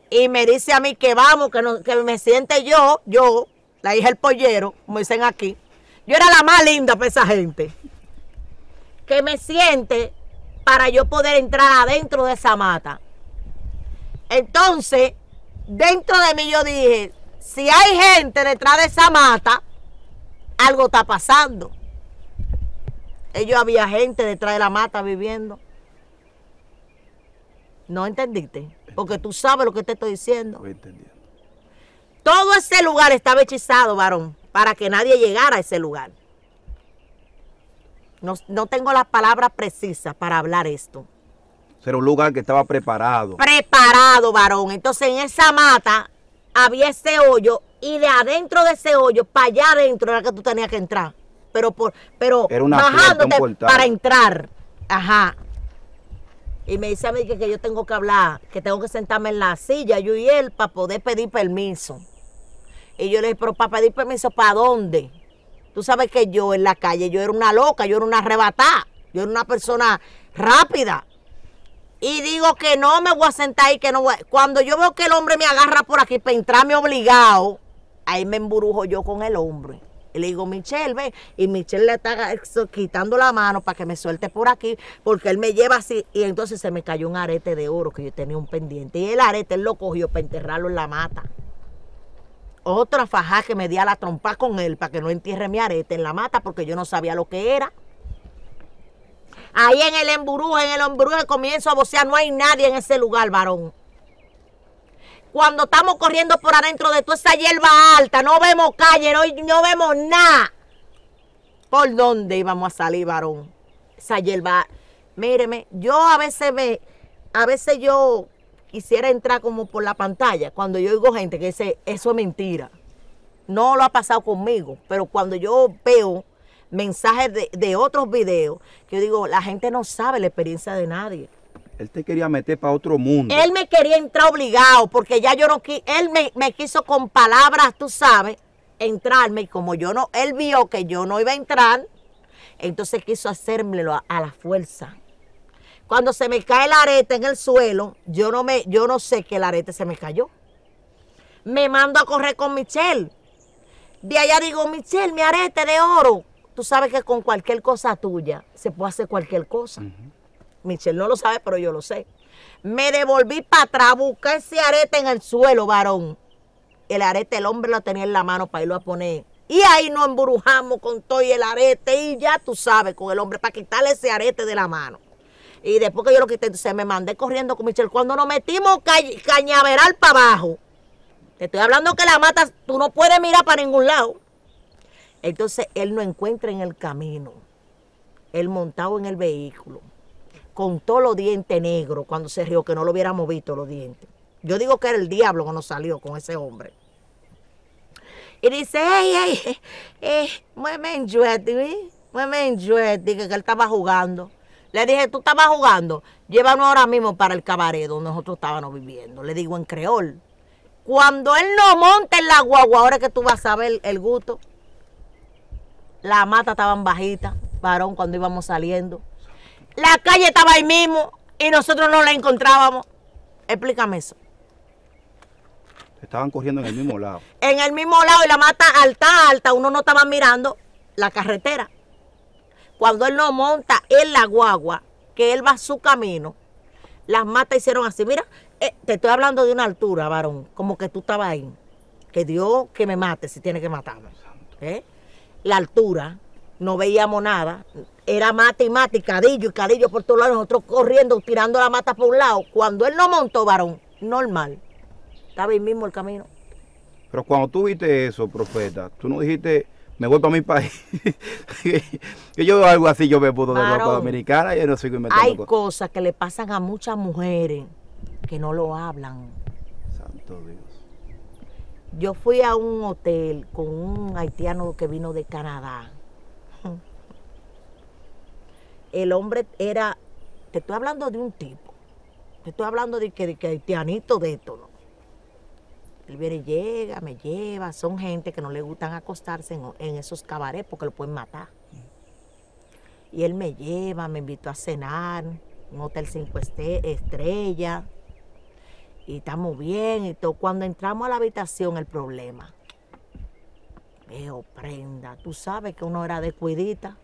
A: Y me dice a mí que vamos, que, me siente yo, yo, la hija del pollero, como dicen aquí. Yo era la más linda para esa gente. Que me siente para yo poder entrar adentro de esa mata. Entonces, dentro de mí yo dije, si hay gente detrás de esa mata, algo está pasando. Ellos había gente detrás de la mata viviendo. ¿No entendiste? Porque tú sabes lo que te estoy diciendo. Todo ese lugar estaba hechizado, varón, para que nadie llegara a ese lugar. No, tengo las palabras precisas para hablar esto.
B: Era un lugar que estaba preparado.
A: Preparado, varón. Entonces en esa mata había ese hoyo y de adentro de ese hoyo, para allá adentro era que tú tenías que entrar. Pero por, pero era bajándote para entrar. Ajá. Y me dice a mí que, que, yo tengo que hablar, que tengo que sentarme en la silla, yo y él, para poder pedir permiso. Y yo le dije, pero para pedir permiso, ¿para dónde? Tú sabes que yo en la calle, yo era una loca, yo era una arrebatada, yo era una persona rápida. Y digo que no me voy a sentar ahí, que no voy a... Cuando yo veo que el hombre me agarra por aquí para entrarme obligado, ahí me emburujo yo con el hombre. Y le digo, Michelle, ve. Y Michelle le está quitando la mano para que me suelte por aquí, porque él me lleva así. Y entonces se me cayó un arete de oro que yo tenía un pendiente. Y el arete él lo cogió para enterrarlo en la mata. Otra faja que me di a la trompa con él para que no entierre mi arete en la mata porque yo no sabía lo que era. Ahí en el emburú, en el emburuje comienzo a vocear, no hay nadie en ese lugar, varón. Cuando estamos corriendo por adentro de toda esa hierba alta, no vemos calle, no, no vemos nada. ¿Por dónde íbamos a salir, varón? Esa hierba. Míreme, yo a veces me, a veces yo quisiera entrar como por la pantalla, cuando yo oigo gente que dice, eso es mentira. No lo ha pasado conmigo, pero cuando yo veo mensajes de, otros videos, que yo digo, la gente no sabe la experiencia de nadie.
B: Él te quería meter para otro mundo.
A: Él me quería entrar obligado, porque ya yo no quise, él me, quiso con palabras, tú sabes, entrarme, y como yo no, él vio que yo no iba a entrar, entonces quiso hacérmelo a la fuerza. Cuando se me cae el arete en el suelo, yo no, me, yo no sé que el arete se me cayó. Me mando a correr con Michelle. De allá digo, Michelle, mi arete de oro. Tú sabes que con cualquier cosa tuya se puede hacer cualquier cosa. Michelle no lo sabe, pero yo lo sé. Me devolví para atrás, busqué ese arete en el suelo, varón. El arete el hombre lo tenía en la mano para irlo a poner. Y ahí nos embrujamos con todo el arete y ya tú sabes, con el hombre, para quitarle ese arete de la mano. Y después que yo lo quité, se me mandé corriendo con Michelle. Cuando nos metimos cañaveral para abajo, te estoy hablando que la mata, tú no puedes mirar para ningún lado. Entonces él no encuentra en el camino. Él montado en el vehículo, con todos los dientes negros, cuando se rió, que no lo hubiéramos visto los dientes. Yo digo que era el diablo cuando salió con ese hombre. Y dice, ey, ey, ey, muy me ¿eh? que él estaba jugando. Le dije, tú estabas jugando, llévanos ahora mismo para el cabaret donde nosotros estábamos viviendo. Le digo en creol. Cuando él no monta en la guagua, ahora que tú vas a ver el gusto. La mata estaban bajita, varón, cuando íbamos saliendo. La calle estaba ahí mismo y nosotros no la encontrábamos. Explícame eso.
B: Estaban corriendo en el mismo lado.
A: en el mismo lado y la mata alta, alta, uno no estaba mirando la carretera cuando él no monta en la guagua, que él va su camino, las matas hicieron así. Mira, eh, te estoy hablando de una altura, varón, como que tú estabas ahí. Que Dios que me mate si tiene que matarme. ¿eh? La altura, no veíamos nada. Era mata y mata y cadillo y cadillo por todos lados, nosotros corriendo, tirando la mata por un lado. Cuando él no montó, varón, normal. Estaba ahí mismo el camino.
B: Pero cuando tú viste eso, profeta, tú no dijiste, me voy para mi país. [laughs] yo veo algo así, yo me puto de ropa dominicana y yo no sigo inventando. Hay
A: cosas. que le pasan a muchas mujeres que no lo hablan. Santo Dios. Yo fui a un hotel con un haitiano que vino de Canadá. [laughs] El hombre era, te estoy hablando de un tipo, te estoy hablando de que, de que haitianito de esto, ¿no? Él viene, llega, me lleva. Son gente que no le gustan acostarse en, esos cabarets porque lo pueden matar. Y él me lleva, me invitó a cenar, un hotel cinco este, estrellas. Y estamos bien y todo. Cuando entramos a la habitación, el problema. Veo prenda. Tú sabes que uno era descuidita.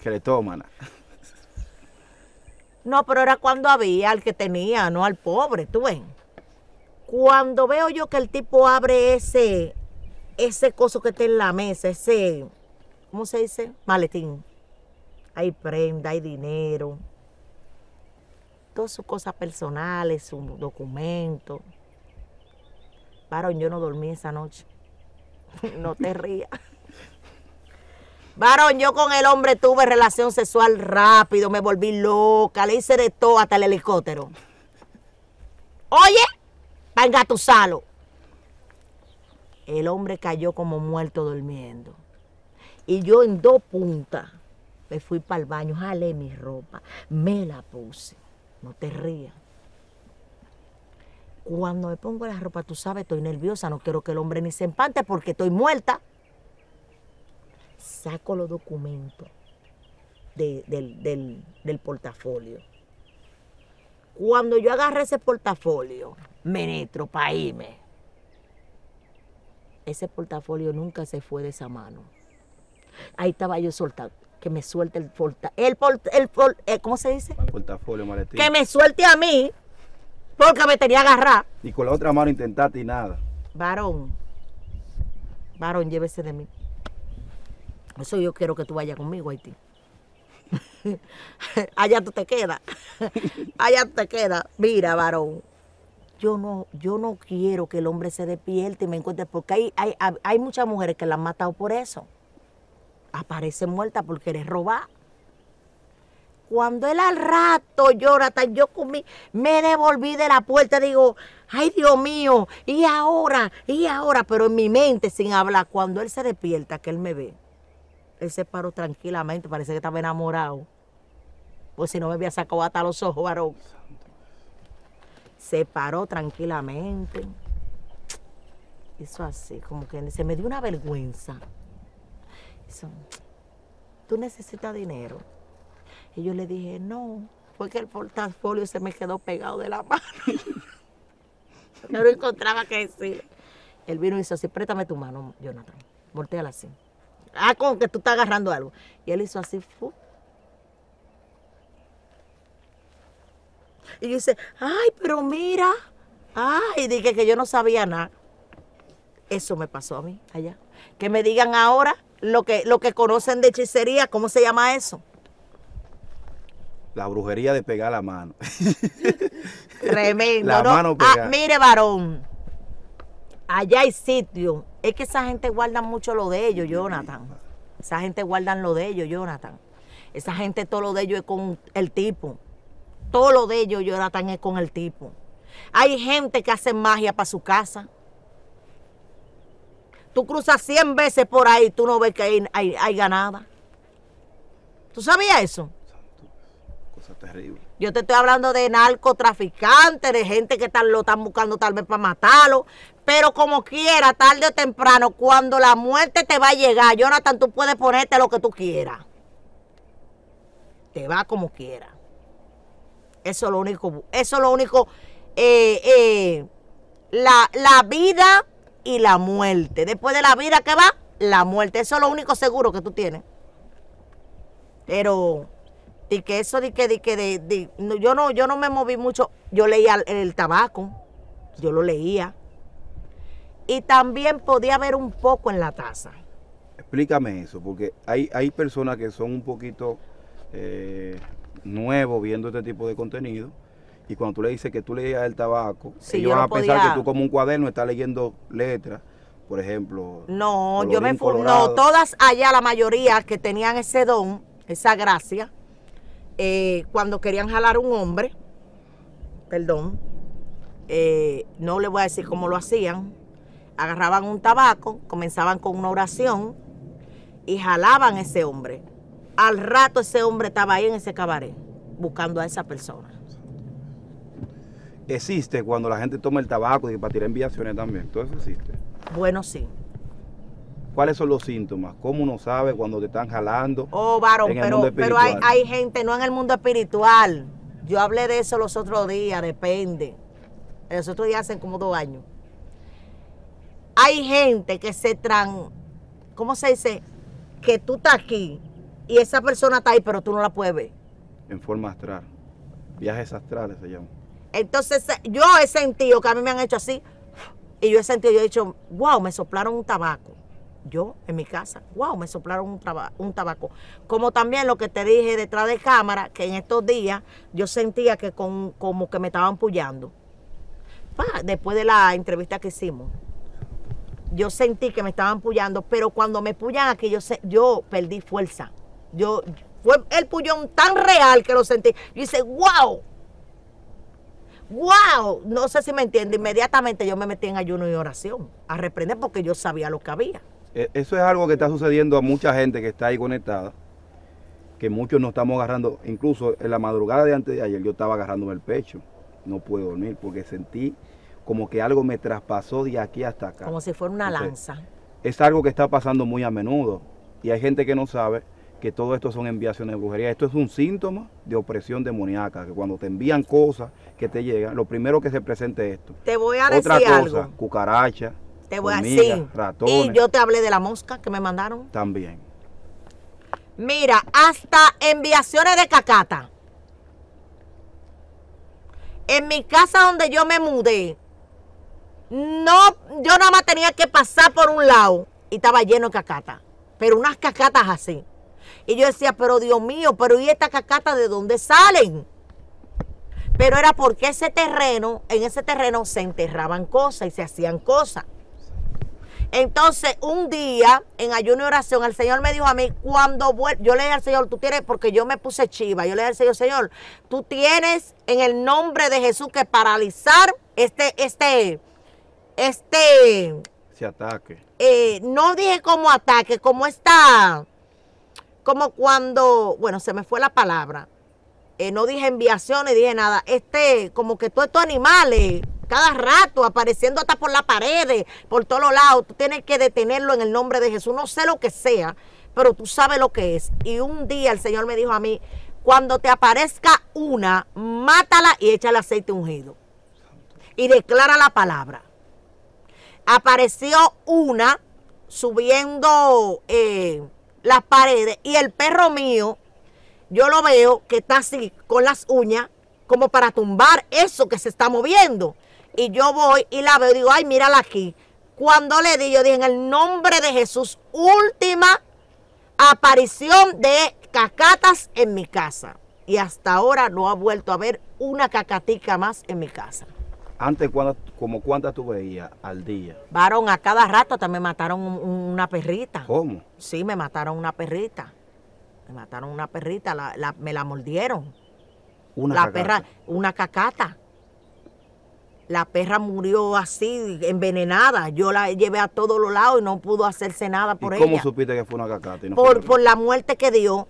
B: Que le toman.
A: No, pero era cuando había al que tenía, no al pobre, tú ven. Cuando veo yo que el tipo abre ese, ese coso que está en la mesa, ese, ¿cómo se dice? Maletín. Hay prenda, hay dinero. Todas sus cosas personales, sus documentos. Varón, yo no dormí esa noche. [laughs] no te rías. Varón, yo con el hombre tuve relación sexual rápido, me volví loca, le hice de todo hasta el helicóptero. Oye, venga tu salo. El hombre cayó como muerto durmiendo. Y yo en dos puntas me fui para el baño, jalé mi ropa, me la puse. No te rías. Cuando me pongo la ropa, tú sabes, estoy nerviosa, no quiero que el hombre ni se empante porque estoy muerta saco los documentos del, portafolio. Cuando yo agarré ese portafolio, me ministro paíme. Ese portafolio nunca se fue de esa mano. Ahí estaba yo soltado. Que me suelte el portafolio. El, el eh, ¿Cómo se dice? El portafolio, maletín. Que me suelte a mí, porque me tenía agarrado
B: Y con la otra mano intentaste
A: y nada. Varón, varón, llévese de mí. Eso yo quiero que tú vayas conmigo, Haití. [laughs] Allá tú te quedas. [laughs] Allá tú te quedas. Mira, varón. Yo no, yo no quiero que el hombre se despierte y me encuentre, porque hay, hay, muchas mujeres que la han matado por eso. Aparece muerta porque eres robada. Cuando él al rato llora, yo comí, me devolví de la puerta, digo, ay Dios mío, y ahora, y ahora, pero en mi mente sin hablar, cuando él se despierta, que él me ve, y se paró tranquilamente, parece que estaba enamorado. Pues si no me había sacado hasta los ojos, varón. Se paró tranquilamente. Hizo así, como que se me dio una vergüenza. Hizo, tú necesitas dinero. Y yo le dije, no, fue que el portafolio se me quedó pegado de la mano. [laughs] No no encontraba qué decir. Él vino y hizo así, préstame tu mano, Jonathan. la así. Ah, como que tú estás agarrando algo. Y él hizo así, fu. Y dice, ay, pero mira. Ay, dije que yo no sabía nada. Eso me pasó a mí allá. Que me digan ahora lo que, lo que conocen de hechicería, ¿cómo se llama eso?
B: La brujería de pegar la mano. [laughs]
A: Tremendo. La mano ah, mire, varón allá hay sitio. Es que esa gente guarda mucho lo de ellos, Jonathan. Esa gente guarda lo de ellos, Jonathan. Esa gente todo lo de ellos es con el tipo. Todo lo de ellos, Jonathan, es con el tipo. Hay gente que hace magia para su casa. Tú cruzas 100 veces por ahí, tú no ves que hay, hay, ganada. ¿Tú sabías eso?
B: Cosa terrible.
A: Yo te estoy hablando de narcotraficantes, de gente que tal, lo están buscando tal vez para matarlo, pero como quiera, tarde o temprano, cuando la muerte te va a llegar, Jonathan, tú puedes ponerte lo que tú quieras. Te va como quiera. Eso es lo único. Eso es lo único. Eh, eh, la, vida y la muerte. Después de la vida, ¿qué va? La muerte. Eso es lo único seguro que tú tienes. Pero di que eso de que, que yo no yo no me moví mucho yo leía el, tabaco yo lo leía y también podía haber un poco en la taza.
B: Explícame eso, porque hay, hay personas que son un poquito eh, nuevos viendo este tipo de contenido. Y cuando tú le dices que tú leías el tabaco, sí, ellos van a pensar que tú como un cuaderno estás leyendo letras, por ejemplo.
A: No, yo me fui, no, todas allá, la mayoría que tenían ese don, esa gracia, eh, cuando querían jalar un hombre, perdón, eh, no le voy a decir cómo lo hacían, agarraban un tabaco, comenzaban con una oración y jalaban a ese hombre. Al rato ese hombre estaba ahí en ese cabaret buscando a esa persona.
B: Existe cuando la gente toma el tabaco y para tirar enviaciones también, todo eso existe. Bueno, sí. ¿Cuáles son los síntomas? ¿Cómo uno sabe cuando te están jalando? Oh,
A: varón, pero, pero hay, hay gente, no en el mundo espiritual. Yo hablé de eso los otros días, depende. Los otros días hacen como dos años hay gente que se tran, ¿cómo se dice? Que tú estás aquí y esa persona está ahí, pero tú no la puedes ver.
B: En forma astral. Viajes astrales se llaman.
A: Entonces, eh, yo he sentido que a mí me han hecho así. Y yo he sentido, yo he dicho, wow, me soplaron un tabaco. Yo, en mi casa, wow, me soplaron un, tabaco. Como también lo que te dije detrás de cámara, que en estos días yo sentía que con, como que me estaban pullando. después de la entrevista que hicimos yo sentí que me estaban pullando, pero cuando me pullan aquí, yo, yo perdí fuerza. Yo, fue el pullón tan real que lo sentí. Yo hice, wow, wow, no sé si me entiende. Inmediatamente yo me metí en ayuno y oración a reprender porque yo sabía lo que había.
B: E, eso es algo que está sucediendo a mucha gente que está ahí conectada, que muchos nos estamos agarrando, incluso en la madrugada de antes de ayer yo estaba agarrándome el pecho, no puedo dormir porque sentí como que algo me traspasó de aquí hasta acá. Como
A: si fuera una lanza.
B: Es algo que está pasando muy a menudo y hay gente que no sabe que todo esto son enviaciones de brujería. Esto es un síntoma de opresión demoníaca, que cuando te envían cosas que te llegan, lo primero que se presente es esto.
A: Te voy a Otra decir cosa, algo.
B: cucaracha,
A: te voy a decir.
B: ratones. Y yo te
A: hablé de la mosca que me mandaron. También. Mira, hasta enviaciones de cacata. En mi casa donde yo me mudé, no, yo nada más tenía que pasar por un lado y estaba lleno de cacatas, pero unas cacatas así. Y yo decía, pero Dios mío, pero ¿y estas cacatas de dónde salen? Pero era porque ese terreno, en ese terreno se enterraban cosas y se hacían cosas. Entonces, un día, en ayuno y oración, el Señor me dijo a mí, cuando vuelvo, yo le dije al Señor, tú tienes, porque yo me puse chiva, yo le dije al Señor, Señor, tú tienes en el nombre de Jesús que paralizar este, este, este...
B: Se ataque.
A: Eh, no dije como ataque, como está... Como cuando, bueno, se me fue la palabra. Eh, no dije enviaciones, dije nada. Este, como que todos estos animales, cada rato, apareciendo hasta por la pared por todos los lados, tú tienes que detenerlo en el nombre de Jesús. No sé lo que sea, pero tú sabes lo que es. Y un día el Señor me dijo a mí, cuando te aparezca una, mátala y echa el aceite ungido. Y declara la palabra apareció una subiendo eh, las paredes y el perro mío, yo lo veo que está así con las uñas como para tumbar eso que se está moviendo. Y yo voy y la veo y digo, ay, mírala aquí. Cuando le di, yo dije, en el nombre de Jesús, última aparición de cacatas en mi casa. Y hasta ahora no ha vuelto a haber una cacatica más en mi casa. Antes,
B: como cuántas tú veías al día?
A: Varón, a cada rato también me mataron una perrita. ¿Cómo? Sí, me mataron una perrita. Me mataron una perrita, me la mordieron. Una la perra, una cacata. La perra murió así, envenenada. Yo la llevé a todos los lados y no pudo hacerse nada por ¿Y ella. ¿Cómo
B: supiste que fue una cacata? por, por la
A: muerte que dio,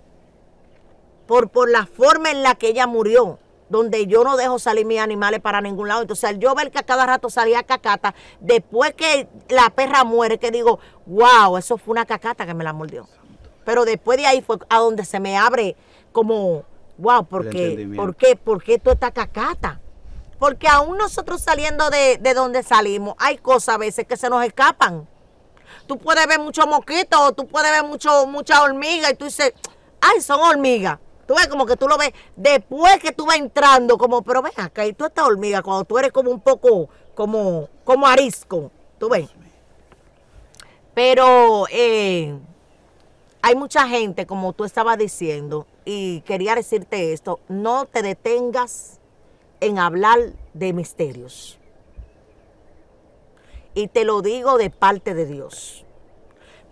A: por, por la forma en la que ella murió donde yo no dejo salir mis animales para ningún lado. Entonces, al yo ver que a cada rato salía cacata, después que la perra muere, que digo, wow, eso fue una cacata que me la mordió. Pero después de ahí fue a donde se me abre como, wow, porque, ¿por qué? ¿Por qué toda esta cacata? Porque aún nosotros saliendo de, donde salimos, hay cosas a veces que se nos escapan. Tú puedes ver muchos mosquitos, tú puedes ver mucho, muchas hormigas y tú dices, ay, son hormigas Tú ves como que tú lo ves después que tú vas entrando, como, pero vea acá, y tú estás hormiga, cuando tú eres como un poco, como, como arisco, tú ves. Pero eh, hay mucha gente, como tú estabas diciendo, y quería decirte esto, no te detengas en hablar de misterios. Y te lo digo de parte de Dios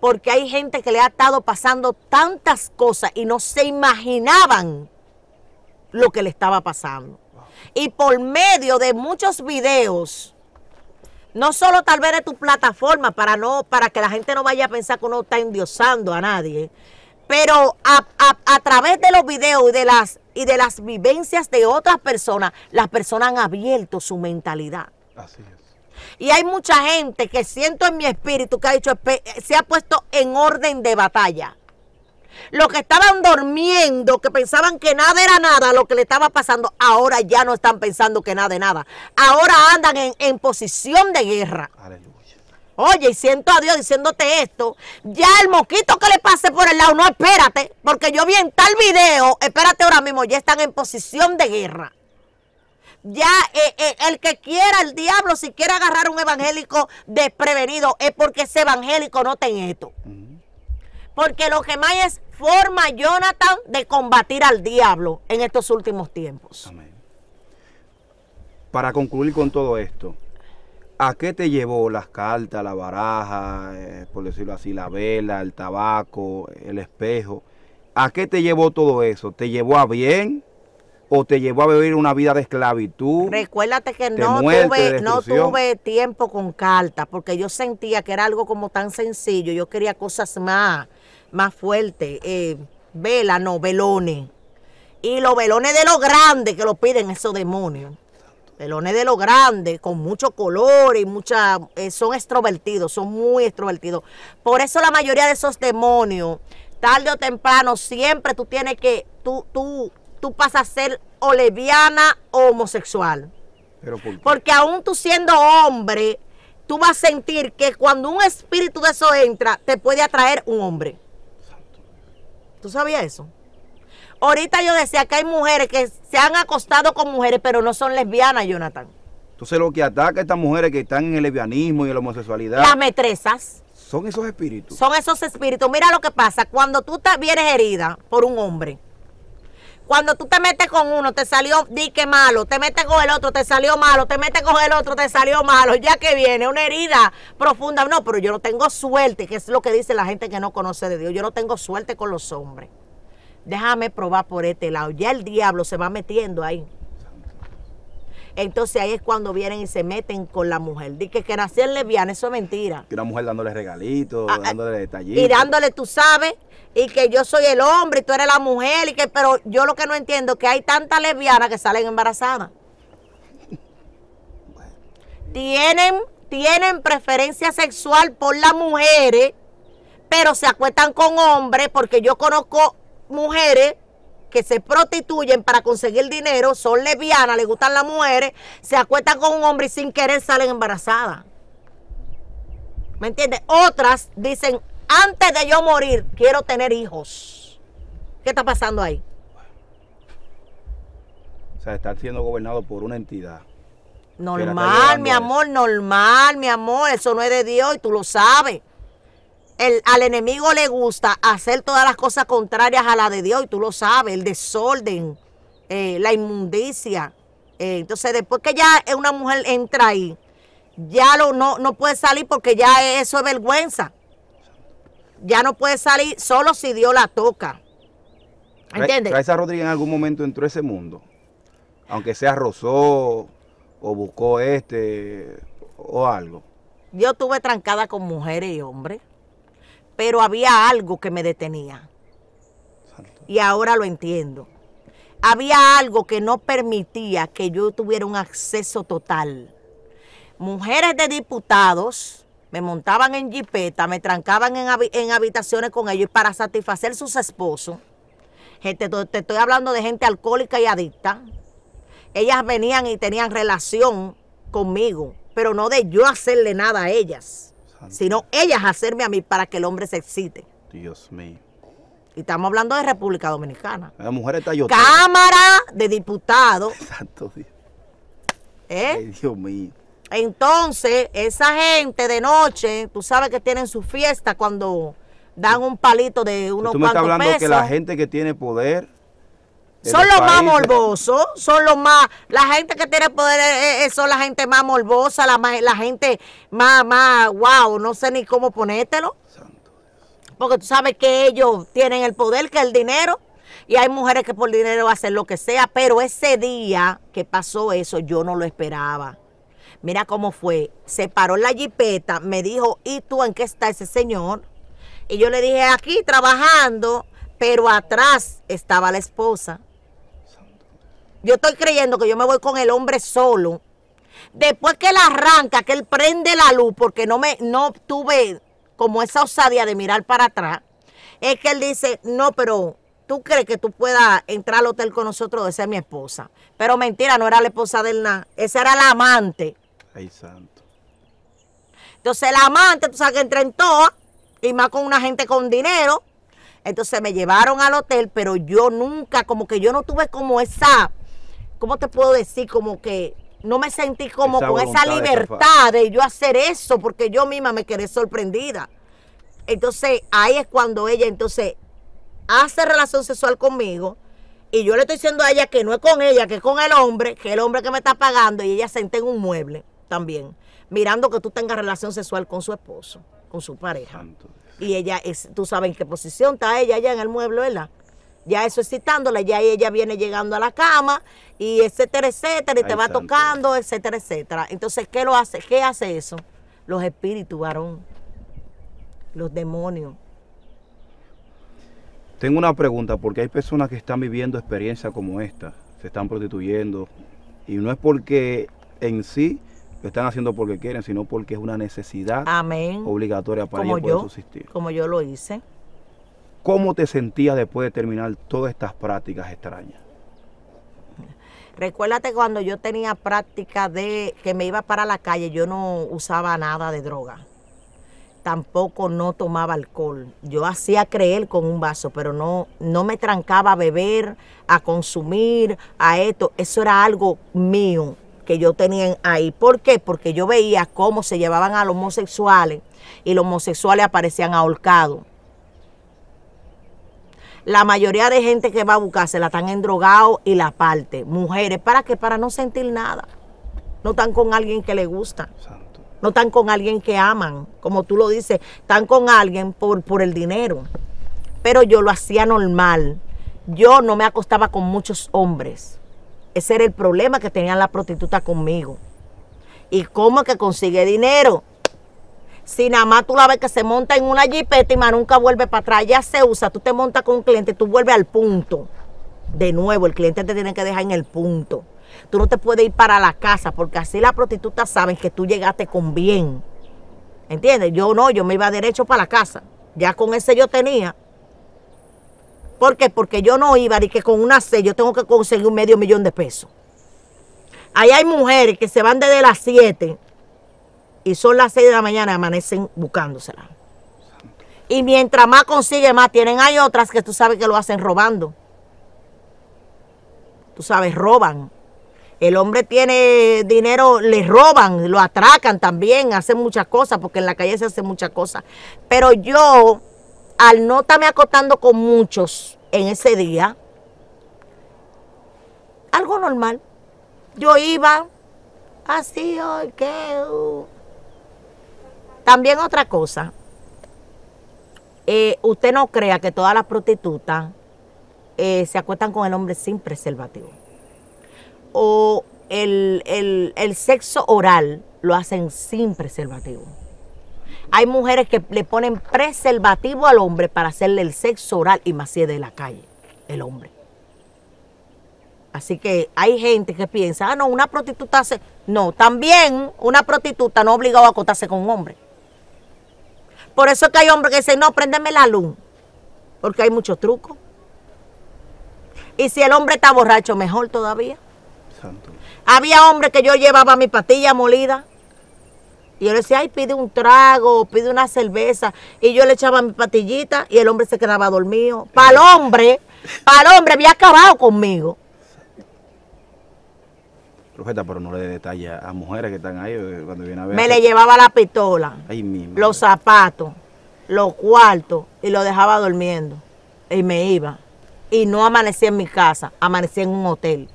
A: porque hay gente que le ha estado pasando tantas cosas y no se imaginaban lo que le estaba pasando. Y por medio de muchos videos, no solo tal vez de tu plataforma para no para que la gente no vaya a pensar que uno está endiosando a nadie, pero a, través de los videos y de las y de las vivencias de otras personas, las personas han abierto su mentalidad. Así es. Y hay mucha gente que siento en mi espíritu que ha dicho, se ha puesto en orden de batalla. Los que estaban durmiendo, que pensaban que nada era nada lo que le estaba pasando, ahora ya no están pensando que nada es nada. Ahora andan en, posición de guerra. Oye, y siento a Dios diciéndote esto. Ya el mosquito que le pase por el lado, no espérate, porque yo vi en tal video, espérate ahora mismo, ya están en posición de guerra ya eh, eh, el que quiera, el diablo, si quiere agarrar un evangélico desprevenido, es porque ese evangélico no tiene esto. Porque lo que más es forma, Jonathan, de combatir al diablo en estos últimos tiempos.
B: Para concluir con todo esto, ¿a qué te llevó las cartas, la baraja, eh, por decirlo así, la vela, el tabaco, el espejo? ¿A qué te llevó todo eso? ¿Te llevó a bien? o te llevó a vivir una vida de esclavitud.
A: Recuérdate que no, tuve, tiempo con cartas, porque yo sentía que era algo como tan sencillo, yo quería cosas más, más fuertes, eh, vela, no, velones. Y los velones de los grandes que lo piden esos demonios. Velones de los grandes, con mucho color y mucha... Eh, son extrovertidos, son muy extrovertidos. Por eso la mayoría de esos demonios, tarde o temprano, siempre tú tienes que... Tú, tú, tú pasas a ser o lesbiana o homosexual. Pero ¿por Porque aún tú siendo hombre, tú vas a sentir que cuando un espíritu de eso entra, te puede atraer un hombre. ¿Tú sabías eso? Ahorita yo decía que hay mujeres que se han acostado con mujeres, pero no son lesbianas, Jonathan.
B: Entonces lo que ataca a estas mujeres que están en el lesbianismo y en la homosexualidad. Las
A: metresas.
B: Son esos espíritus.
A: Son esos espíritus. Mira lo que pasa. Cuando tú te vienes herida por un hombre, cuando tú te metes con uno, te salió dique malo, te metes con el otro, te salió malo, te metes con el otro, te salió malo, ya que viene una herida profunda. No, pero yo no tengo suerte, que es lo que dice la gente que no conoce de Dios. Yo no tengo suerte con los hombres. Déjame probar por este lado. Ya el diablo se va metiendo ahí. Entonces ahí es cuando vienen y se meten con la mujer. Dice que en lesbiana, eso es mentira.
B: Que una mujer dándole regalitos, ah, ah, dándole detallitos. Y dándole,
A: tú sabes, y que yo soy el hombre y tú eres la mujer, y que, pero yo lo que no entiendo es que hay tantas lesbianas que salen embarazadas. [laughs] Tienen, tienen preferencia sexual por las mujeres, pero se acuestan con hombres, porque yo conozco mujeres que se prostituyen para conseguir dinero, son lesbianas, les gustan las mujeres, se acuestan con un hombre y sin querer salen embarazadas. ¿Me entiendes? Otras dicen, antes de yo morir, quiero tener hijos. ¿Qué está pasando ahí?
B: O sea, está siendo gobernado por una entidad.
A: Normal, mi amor, normal, mi amor. Eso no es de Dios y tú lo sabes al enemigo le gusta hacer todas las cosas contrarias a la de Dios, y tú lo sabes, el desorden, eh, la inmundicia. Eh, entonces, después que ya una mujer entra ahí, ya no, no puede salir porque ya eso es vergüenza. Ya no puede salir solo si Dios la toca. ¿Entiendes?
B: Raiza Rodríguez en algún momento entró a ese mundo. Aunque sea rozó o buscó este o algo.
A: Yo estuve trancada con mujeres y hombres pero había algo que me detenía. Y ahora lo entiendo. Había algo que no permitía que yo tuviera un acceso total. Mujeres de diputados me montaban en jipeta, me trancaban en, en habitaciones con ellos para satisfacer sus esposos. Gente, te estoy hablando de gente alcohólica y adicta. Ellas venían y tenían relación conmigo, pero no de yo hacerle nada a ellas sino ellas hacerme a mí para que el hombre se excite.
B: Dios mío.
A: Y estamos hablando de República Dominicana.
B: La mujer está llorando.
A: Cámara de Diputados.
B: Santo Dios. ¿Eh? Dios mío.
A: Entonces, esa gente de noche, tú sabes que tienen su fiesta cuando dan un palito de unos cuantos pesos. Tú me estás hablando que la
B: gente que tiene poder
A: son los, más morbosos, son los más, la gente que tiene poder eh, eh, eh, son la gente más morbosa, la, la gente más, más, wow, no sé ni cómo ponértelo. Porque tú sabes que ellos tienen el poder, que el dinero, y hay mujeres que por dinero hacen lo que sea, pero ese día que pasó eso yo no lo esperaba. Mira cómo fue, se paró la jipeta, me dijo, ¿y tú en qué está ese señor? Y yo le dije, aquí trabajando, pero atrás estaba la esposa yo estoy creyendo que yo me voy con el hombre solo. Después que él arranca, que él prende la luz, porque no me, no tuve como esa osadía de mirar para atrás, es que él dice, no, pero tú crees que tú puedas entrar al hotel con nosotros, esa es mi esposa. Pero mentira, no era la esposa del nada, esa era la amante.
B: Ay, santo.
A: Entonces la amante, tú sabes que entré en toa, y más con una gente con dinero. Entonces me llevaron al hotel, pero yo nunca, como que yo no tuve como esa ¿cómo te puedo decir? Como que no me sentí como con esa libertad de, yo hacer eso, porque yo misma me quedé sorprendida. Entonces, ahí es cuando ella entonces hace relación sexual conmigo y yo le estoy diciendo a ella que no es con ella, que es con el hombre, que es el hombre que me está pagando y ella senté en un mueble también, mirando que tú tengas relación sexual con su esposo, con su pareja. Y ella, es, tú sabes en qué posición está ella allá en el mueble, ¿verdad? ya eso excitándola, ya ella viene llegando a la cama y etcétera, etcétera, y te va tocando, etcétera, etcétera. Entonces, ¿qué lo hace? ¿Qué hace eso? Los espíritus, varón, los demonios.
B: Tengo una pregunta, porque hay personas que están viviendo experiencias como esta, se están prostituyendo, y no es porque en sí lo están haciendo porque quieren, sino porque es una necesidad obligatoria para ellos yo, subsistir.
A: Como yo lo hice.
B: ¿Cómo te sentías después de terminar todas estas prácticas extrañas?
A: Recuérdate cuando yo tenía práctica de que me iba para la calle, yo no usaba nada de droga. Tampoco no tomaba alcohol. Yo hacía creer con un vaso, pero no, no me trancaba a beber, a consumir, a esto. Eso era algo mío que yo tenía ahí. ¿Por qué? Porque yo veía cómo se llevaban a los homosexuales y los homosexuales aparecían ahorcados la mayoría de gente que va a se la están drogado y la parte. Mujeres, ¿para qué? Para no sentir nada. No están con alguien que le gusta. No están con alguien que aman. Como tú lo dices, están con alguien por, por el dinero. Pero yo lo hacía normal. Yo no me acostaba con muchos hombres. Ese era el problema que tenía la prostituta conmigo. ¿Y cómo que consigue dinero? Si nada más tú la ves que se monta en una jipeta y nunca vuelve para atrás, ya se usa, tú te montas con un cliente, tú vuelves al punto. De nuevo, el cliente te tiene que dejar en el punto. Tú no te puedes ir para la casa porque así las prostitutas saben que tú llegaste con bien. ¿Entiendes? Yo no, yo me iba derecho para la casa. Ya con ese yo tenía. ¿Por qué? Porque yo no iba y que con una C yo tengo que conseguir un medio millón de pesos. Ahí hay mujeres que se van desde las 7 y son las 6 de la mañana y amanecen buscándosela. Y mientras más consigue, más tienen. Hay otras que tú sabes que lo hacen robando. Tú sabes, roban. El hombre tiene dinero, le roban, lo atracan también, hacen muchas cosas, porque en la calle se hacen muchas cosas. Pero yo, al no estarme acotando con muchos en ese día, algo normal. Yo iba así, hoy qué, uh, también otra cosa, eh, usted no crea que todas las prostitutas eh, se acuestan con el hombre sin preservativo. O el, el, sexo oral lo hacen sin preservativo. Hay mujeres que le ponen preservativo al hombre para hacerle el sexo oral y más si de la calle, el hombre. Así que hay gente que piensa, ah, no, una prostituta hace... No, también una prostituta no obligada a acostarse con un hombre. Por eso es que hay hombres que dicen, no, préndeme la luz. Porque hay muchos trucos. Y si el hombre está borracho, mejor todavía. Santo. Había hombres que yo llevaba mi patilla molida. Y yo le decía, ay, pide un trago, pide una cerveza. Y yo le echaba mi patillita y el hombre se quedaba dormido. Para el hombre, para el hombre había acabado conmigo.
B: Profeta, pero no le dé detalle a mujeres que están ahí eh, cuando viene a ver. Me le llevaba la
A: pistola, los zapatos, los cuartos y lo dejaba durmiendo. Y me iba. Y no amanecí en mi casa, amanecí en un hotel.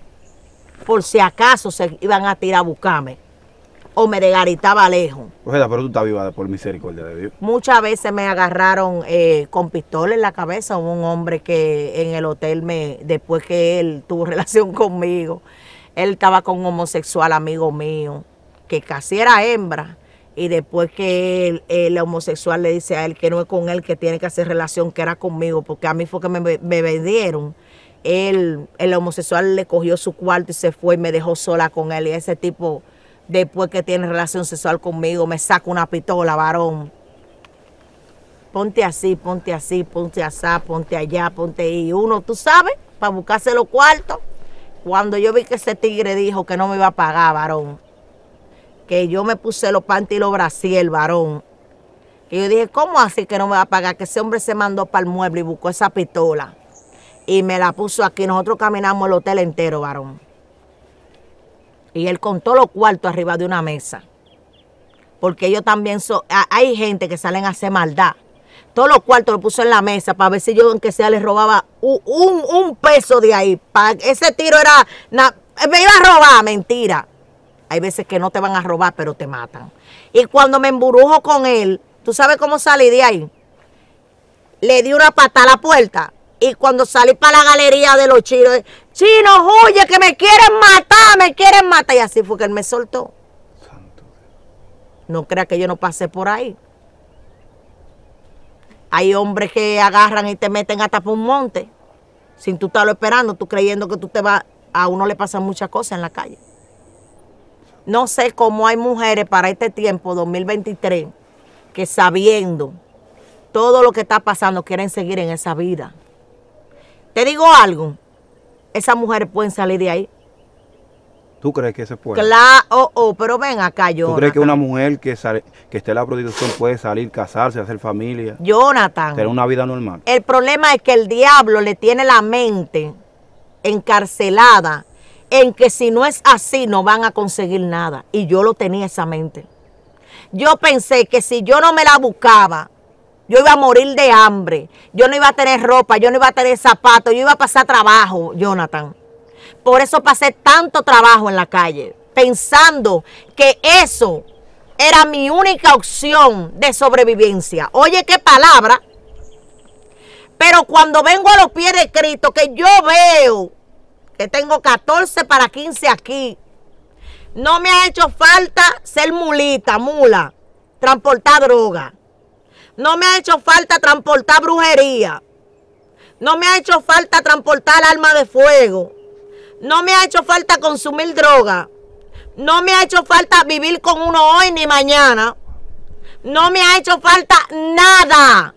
A: Por si acaso se iban a tirar a buscarme. O me degaritaba lejos.
B: Profeta, pero tú estás viva por misericordia de Dios.
A: Muchas veces me agarraron eh, con pistola en la cabeza. un hombre que en el hotel me, después que él tuvo [laughs] relación conmigo, él estaba con un homosexual amigo mío, que casi era hembra. Y después que el homosexual le dice a él que no es con él que tiene que hacer relación, que era conmigo, porque a mí fue que me, vendieron. Él, el homosexual le cogió su cuarto y se fue y me dejó sola con él. Y ese tipo, después que tiene relación sexual conmigo, me saca una pistola, varón. Ponte así, ponte así, ponte así, ponte allá, ponte ahí. Uno, tú sabes, para buscarse los cuartos. Cuando yo vi que ese tigre dijo que no me iba a pagar, varón, que yo me puse los panty y los brasier, varón, que yo dije, ¿cómo así que no me va a pagar? Que ese hombre se mandó para el mueble y buscó esa pistola y me la puso aquí. Nosotros caminamos el hotel entero, varón. Y él contó los cuartos arriba de una mesa. Porque yo también son, hay gente que salen a hacer maldad. Todos los cuartos lo puso en la mesa para ver si yo, aunque sea, le robaba un, peso de ahí. ese tiro era. me iba a robar, mentira. Hay veces que no te van a robar, pero te matan. Y cuando me emburujo con él, ¿tú sabes cómo salí de ahí? Le di una pata a la puerta. Y cuando salí para la galería de los chinos, chinos, huye, que me quieren matar, me quieren matar. Y así fue que él me soltó. Santo. No creas que yo no pasé por ahí. Hay hombres que agarran y te meten hasta por un monte, sin tú estarlo esperando, tú creyendo que tú te vas. A uno le pasan muchas cosas en la calle. No sé cómo hay mujeres para este tiempo, 2023, que sabiendo todo lo que está pasando, quieren seguir en esa vida. Te digo algo, esas mujeres pueden salir de ahí
B: ¿Tú crees que se puede? Claro,
A: oh, oh, pero ven acá, Jonathan. ¿Tú crees que una
B: mujer que, que esté en la prostitución puede salir, casarse, hacer familia?
A: Jonathan. Tener una vida normal. El problema es que el diablo le tiene la mente encarcelada en que si no es así no van a conseguir nada. Y yo lo tenía esa mente. Yo pensé que si yo no me la buscaba, yo iba a morir de hambre, yo no iba a tener ropa, yo no iba a tener zapatos, yo iba a pasar trabajo, Jonathan. Por eso pasé tanto trabajo en la calle, pensando que eso era mi única opción de sobrevivencia. Oye, qué palabra. Pero cuando vengo a los pies de Cristo, que yo veo que tengo 14 para 15 aquí, no me ha hecho falta ser mulita, mula, transportar droga. No me ha hecho falta transportar brujería. No me ha hecho falta transportar alma de fuego. No me ha hecho falta consumir droga. No me ha hecho falta vivir con uno hoy ni mañana. No me ha hecho falta nada.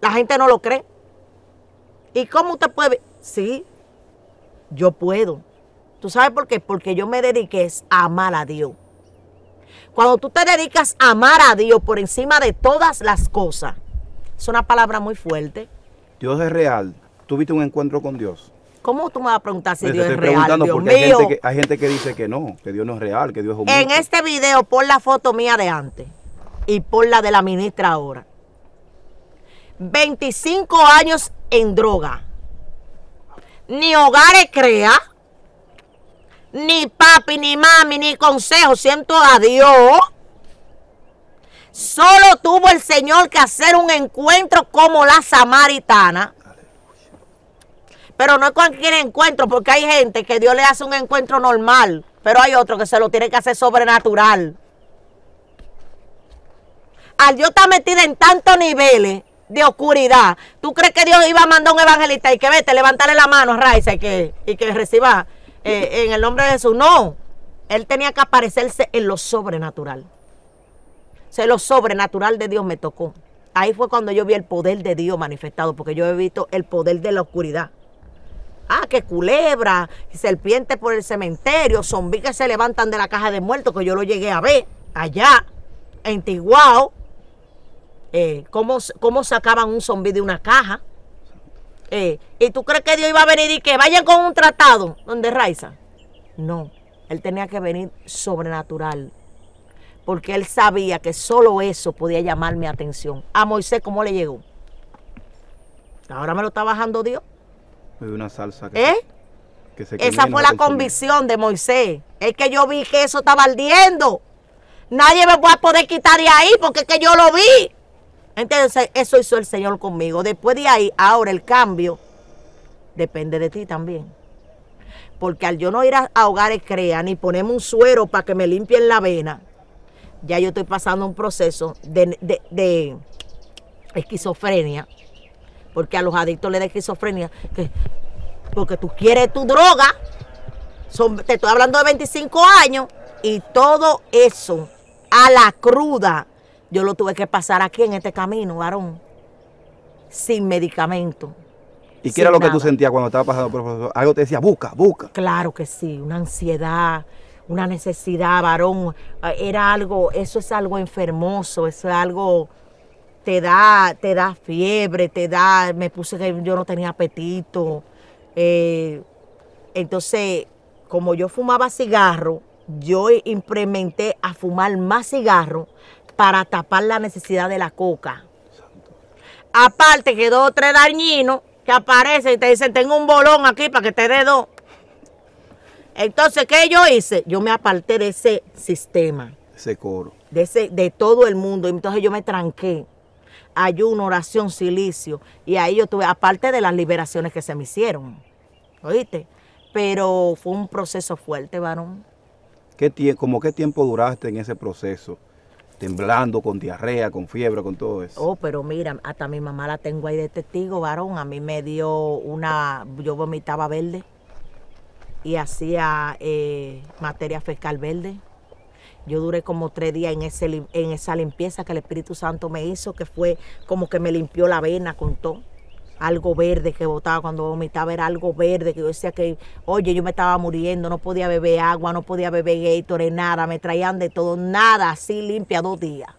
A: La gente no lo cree. ¿Y cómo usted puede? Sí, yo puedo. ¿Tú sabes por qué? Porque yo me dediqué a amar a Dios. Cuando tú te dedicas a amar a Dios por encima de todas las cosas, es una palabra muy fuerte.
B: Dios es real. ¿Tuviste un encuentro con Dios?
A: ¿Cómo tú me vas a preguntar si Dios es real?
B: Hay, gente que, dice que no, que Dios no es real, que Dios
A: es humano. En este video, por la foto mía de antes y por la de la ministra ahora. 25 años en droga. Ni hogares crea, ni papi, ni mami, ni consejo. Siento a Dios. Solo tuvo el Señor que hacer un encuentro como la samaritana pero no es cualquier encuentro, porque hay gente que Dios le hace un encuentro normal, pero hay otro que se lo tiene que hacer sobrenatural. Al Dios está metida en tantos niveles de oscuridad, ¿tú crees que Dios iba a mandar un evangelista y que vete, levantarle la mano a y que, y que reciba eh, en el nombre de Jesús? No, él tenía que aparecerse en lo sobrenatural. O lo sobrenatural de Dios me tocó. Ahí fue cuando yo vi el poder de Dios manifestado, porque yo he visto el poder de la oscuridad. Ah, que culebra, serpientes por el cementerio, zombis que se levantan de la caja de muertos, que yo lo llegué a ver allá en Tiguao. Eh, cómo, cómo, sacaban un zombi de una caja. Eh, ¿Y tú crees que Dios iba a venir y que vayan con un tratado donde Raiza? No, él tenía que venir sobrenatural. Porque él sabía que solo eso podía llamar mi atención. A Moisés, ¿cómo le llegó? Ahora me lo está bajando Dios
B: una salsa que,
A: ¿Eh? Esa fue la convicción de Moisés. Es que yo vi que eso estaba ardiendo. Nadie me va a poder quitar de ahí porque es que yo lo vi. Entonces, eso hizo el Señor conmigo. Después de ahí, ahora el cambio depende de ti también. Porque al yo no ir a, hogares crea ni ponerme un suero para que me limpien la vena, ya yo estoy pasando un proceso de esquizofrenia porque a los adictos les da esquizofrenia, que, porque tú quieres tu droga, te estoy hablando de 25 años, y todo eso a la cruda, yo lo tuve que pasar aquí en este camino, varón, sin medicamento. ¿Y qué era lo que tú sentías
B: cuando estaba pasando profesor? Algo te decía, busca,
A: busca. Claro que sí, una ansiedad, una necesidad, varón. Eh, era algo, eso es algo enfermoso, eso es algo te da, te da fiebre, te da, me puse que yo no tenía apetito. Eh, entonces, como yo fumaba cigarro, yo implementé a fumar más cigarro para tapar la necesidad de la coca. Aparte quedó otro o tres dañinos que aparece y te dicen, tengo un bolón aquí para que te dé dos. Entonces, ¿qué yo hice? Yo me aparté de ese sistema. Ese coro. De, de todo el mundo. Entonces yo me tranqué una oración, silicio. Y ahí yo tuve, aparte de las liberaciones que se me hicieron, ¿oíste? Pero fue un proceso fuerte, varón.
B: ¿Qué ¿Cómo qué tiempo duraste en ese proceso? Temblando, con diarrea, con fiebre, con todo eso. Oh,
A: pero mira, hasta mi mamá la tengo ahí de testigo, varón. A mí me dio una, yo vomitaba verde y hacía eh, materia fiscal verde. Yo duré como tres días en, ese, en esa limpieza que el Espíritu Santo me hizo, que fue como que me limpió la vena con todo. Algo verde que botaba cuando vomitaba, era algo verde que yo decía que, oye, yo me estaba muriendo, no podía beber agua, no podía beber Gatorade, nada, me traían de todo, nada, así limpia dos días.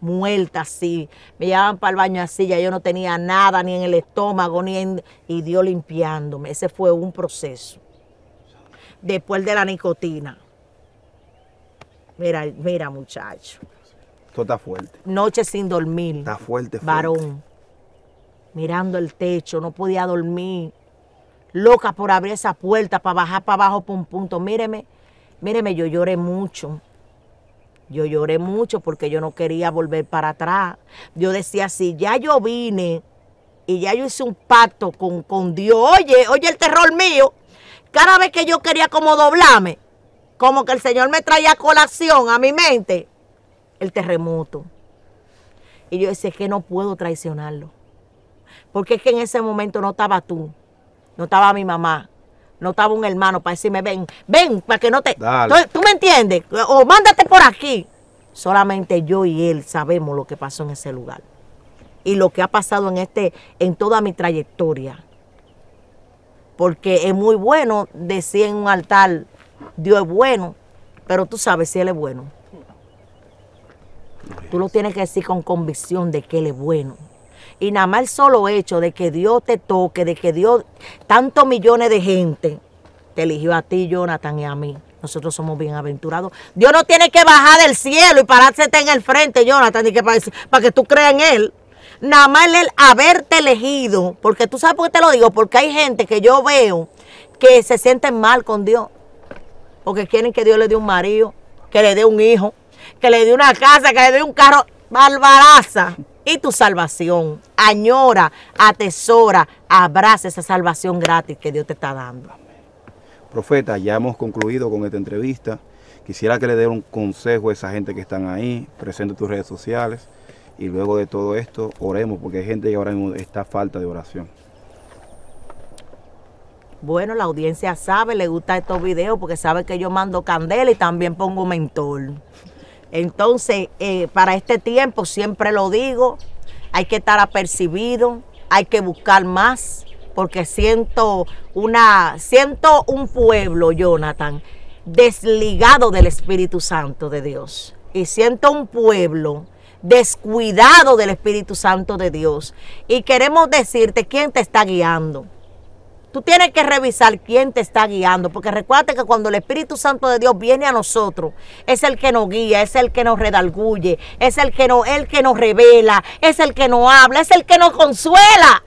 A: Muerta así, me llevaban para el baño así, ya yo no tenía nada, ni en el estómago, ni en. Y Dios limpiándome. Ese fue un proceso. Después de la nicotina Mira, mira, muchacho.
B: Esto fuerte.
A: Noche sin dormir. Está fuerte, fuerte. Varón. Mirando el techo, no podía dormir. Loca por abrir esa puerta para bajar para abajo por un punto. Míreme, míreme, yo lloré mucho. Yo lloré mucho porque yo no quería volver para atrás. Yo decía, así, ya yo vine y ya yo hice un pacto con, con Dios, oye, oye el terror mío, cada vez que yo quería como doblarme, como que el Señor me traía colación a mi mente, el terremoto. Y yo decía, es que no puedo traicionarlo. Porque es que en ese momento no estaba tú, no estaba mi mamá, no estaba un hermano para decirme, ven, ven, para que no te... ¿Tú me entiendes? O mándate por aquí. Solamente yo y él sabemos lo que pasó en ese lugar. Y lo que ha pasado en, este, en toda mi trayectoria. Porque es muy bueno decir en un altar, Dios es bueno, pero tú sabes si Él es bueno. Tú lo tienes que decir con convicción de que Él es bueno. Y nada más el solo hecho de que Dios te toque, de que Dios, tantos millones de gente, te eligió a ti, Jonathan, y a mí. Nosotros somos bienaventurados. Dios no tiene que bajar del cielo y pararse en el frente, Jonathan, ni que para, que tú creas en Él. Nada más el haberte elegido, porque tú sabes por qué te lo digo, porque hay gente que yo veo que se sienten mal con Dios porque quieren que Dios le dé un marido, que le dé un hijo, que le dé una casa, que le dé un carro. Barbaraza. Y tu salvación. Añora, atesora, abraza esa salvación gratis que Dios te está dando.
B: Profeta, ya hemos concluido con esta entrevista. Quisiera que le dé un consejo a esa gente que están ahí, presente tus redes sociales. Y luego de todo esto, oremos, porque hay gente que ahora está está falta de oración.
A: Bueno, la audiencia sabe, le gusta estos videos porque sabe que yo mando candela y también pongo mentor. Entonces, eh, para este tiempo, siempre lo digo, hay que estar apercibido, hay que buscar más, porque siento una, siento un pueblo, Jonathan, desligado del Espíritu Santo de Dios. Y siento un pueblo descuidado del Espíritu Santo de Dios. Y queremos decirte quién te está guiando. Tú tienes que revisar quién te está guiando, porque recuérdate que cuando el Espíritu Santo de Dios viene a nosotros, es el que nos guía, es el que nos redarguye, es el que, no, el que nos revela, es el que nos habla, es el que nos consuela.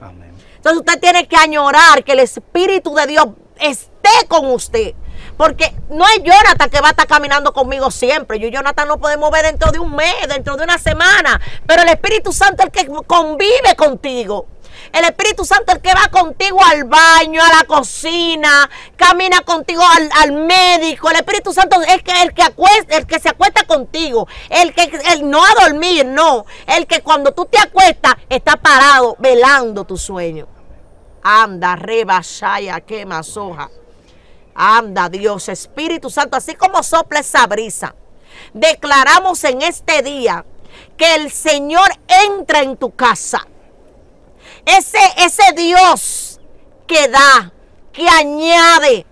A: Entonces usted tiene que añorar que el Espíritu de Dios esté con usted. Porque no es Jonathan que va a estar caminando conmigo siempre. Yo y Jonathan no podemos ver dentro de un mes, dentro de una semana. Pero el Espíritu Santo es el que convive contigo. El Espíritu Santo el que va contigo al baño, a la cocina, camina contigo al, médico. El Espíritu Santo es que el que acuesta, el que se acuesta contigo, el que el no a dormir, no, el que cuando tú te acuestas está parado velando tu sueño. Anda, reba, shaya, quema soja. Anda, Dios, Espíritu Santo, así como sopla esa brisa. Declaramos en este día que el Señor entra en tu casa ese, Dios que da, que añade,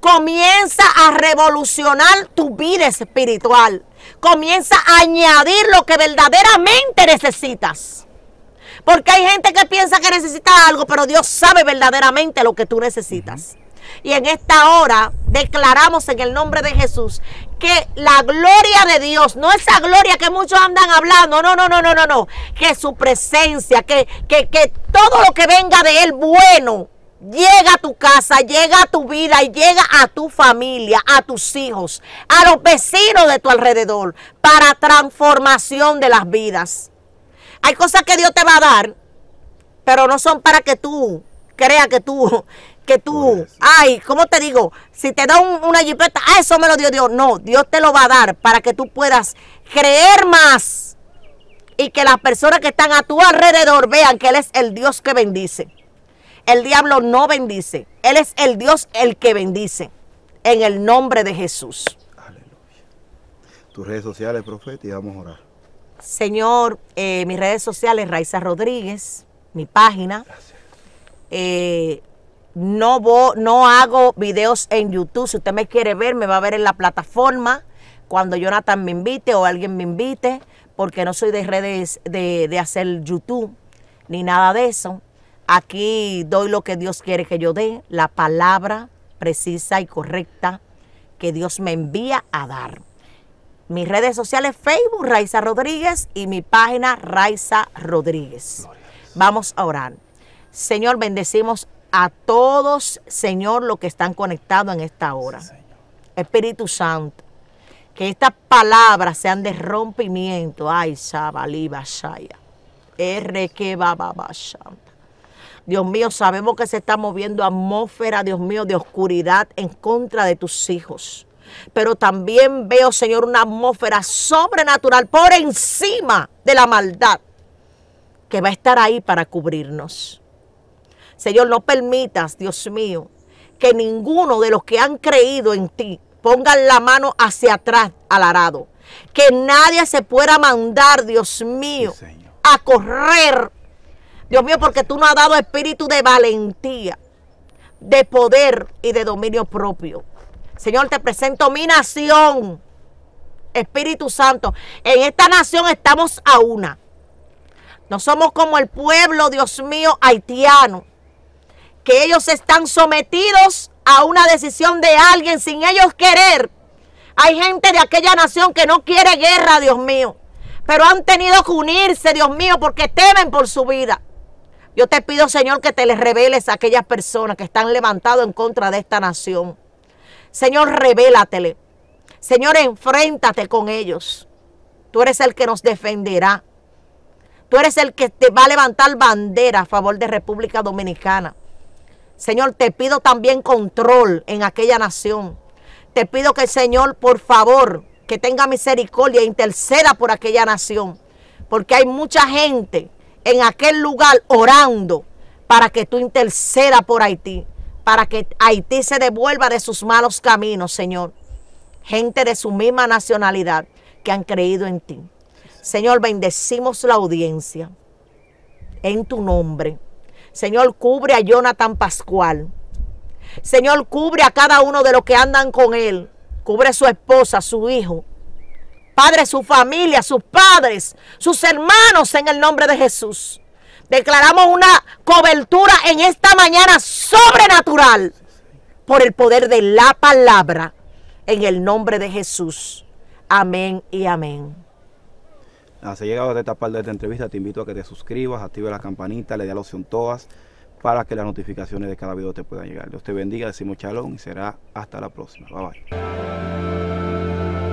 A: comienza a revolucionar tu vida espiritual. Comienza a añadir lo que verdaderamente necesitas. Porque hay gente que piensa que necesita algo, pero Dios sabe verdaderamente lo que tú necesitas. Y en esta hora declaramos en el nombre de Jesús que la gloria de Dios, no esa gloria que muchos andan hablando, no, no, no, no, no, no, que su presencia, que, que, que todo lo que venga de Él bueno, llega a tu casa, llega a tu vida y llega a tu familia, a tus hijos, a los vecinos de tu alrededor, para transformación de las vidas. Hay cosas que Dios te va a dar, pero no son para que tú creas que tú que tú, ay, ¿cómo te digo? Si te da una jipeta, ah, eso me lo dio Dios. No, Dios te lo va a dar para que tú puedas creer más y que las personas que están a tu alrededor vean que Él es el Dios que bendice. El diablo no bendice, Él es el Dios el que bendice. En el nombre de Jesús. Aleluya.
B: Tus redes sociales, profeta, y vamos a orar.
A: Señor, eh, mis redes sociales, Raiza Rodríguez, mi página. Gracias. Eh, no, no hago videos en YouTube. Si usted me quiere ver, me va a ver en la plataforma cuando Jonathan me invite o alguien me invite, porque no soy de redes de, hacer YouTube ni nada de eso. Aquí doy lo que Dios quiere que yo dé, la palabra precisa y correcta que Dios me envía a dar. Mis redes sociales Facebook, Raiza Rodríguez, y mi página, Raiza Rodríguez. Vamos a orar. Señor, bendecimos a todos, Señor, los que están conectados en esta hora. Espíritu Santo, que estas palabras sean de rompimiento. Ay, Dios mío, sabemos que se está moviendo atmósfera, Dios mío, de oscuridad en contra de tus hijos. Pero también veo, Señor, una atmósfera sobrenatural por encima de la maldad que va a estar ahí para cubrirnos. Señor, no permitas, Dios mío, que ninguno de los que han creído en ti pongan la mano hacia atrás al arado. Que nadie se pueda mandar, Dios mío, a correr. Dios mío, porque tú nos has dado espíritu de valentía, de poder y de dominio propio. Señor, te presento mi nación. Espíritu Santo, en esta nación estamos a una. No somos como el pueblo, Dios mío, haitiano, que ellos están sometidos a una decisión de alguien sin ellos querer. Hay gente de aquella nación que no quiere guerra, Dios mío, pero han tenido que unirse, Dios mío, porque temen por su vida. Yo te pido, Señor, que te les reveles a aquellas personas que están levantadas en contra de esta nación. Señor, revélatele. Señor, enfréntate con ellos. Tú eres el que nos defenderá. Tú eres el que te va a levantar bandera a favor de República Dominicana. Señor, te pido también control en aquella nación. Te pido que el Señor, por favor, que tenga misericordia, e interceda por aquella nación. Porque hay mucha gente en aquel lugar orando para que tú interceda por Haití. Para que Haití se devuelva de sus malos caminos, Señor. Gente de su misma nacionalidad que han creído en ti. Señor, bendecimos la audiencia en tu nombre Señor, cubre a Jonathan Pascual. Señor, cubre a cada uno de los que andan con él. Cubre a su esposa, su hijo. Padre, su familia, sus padres, sus hermanos en el nombre de Jesús. Declaramos una cobertura en esta mañana sobrenatural por el poder de la palabra en el nombre de Jesús. Amén y amén.
B: Ah, si has llegado a esta parte de esta entrevista, te invito a que te suscribas, active la campanita, le dé la opción todas para que las notificaciones de cada video te puedan llegar. Dios te bendiga, decimos chalón y será hasta la próxima. Bye bye.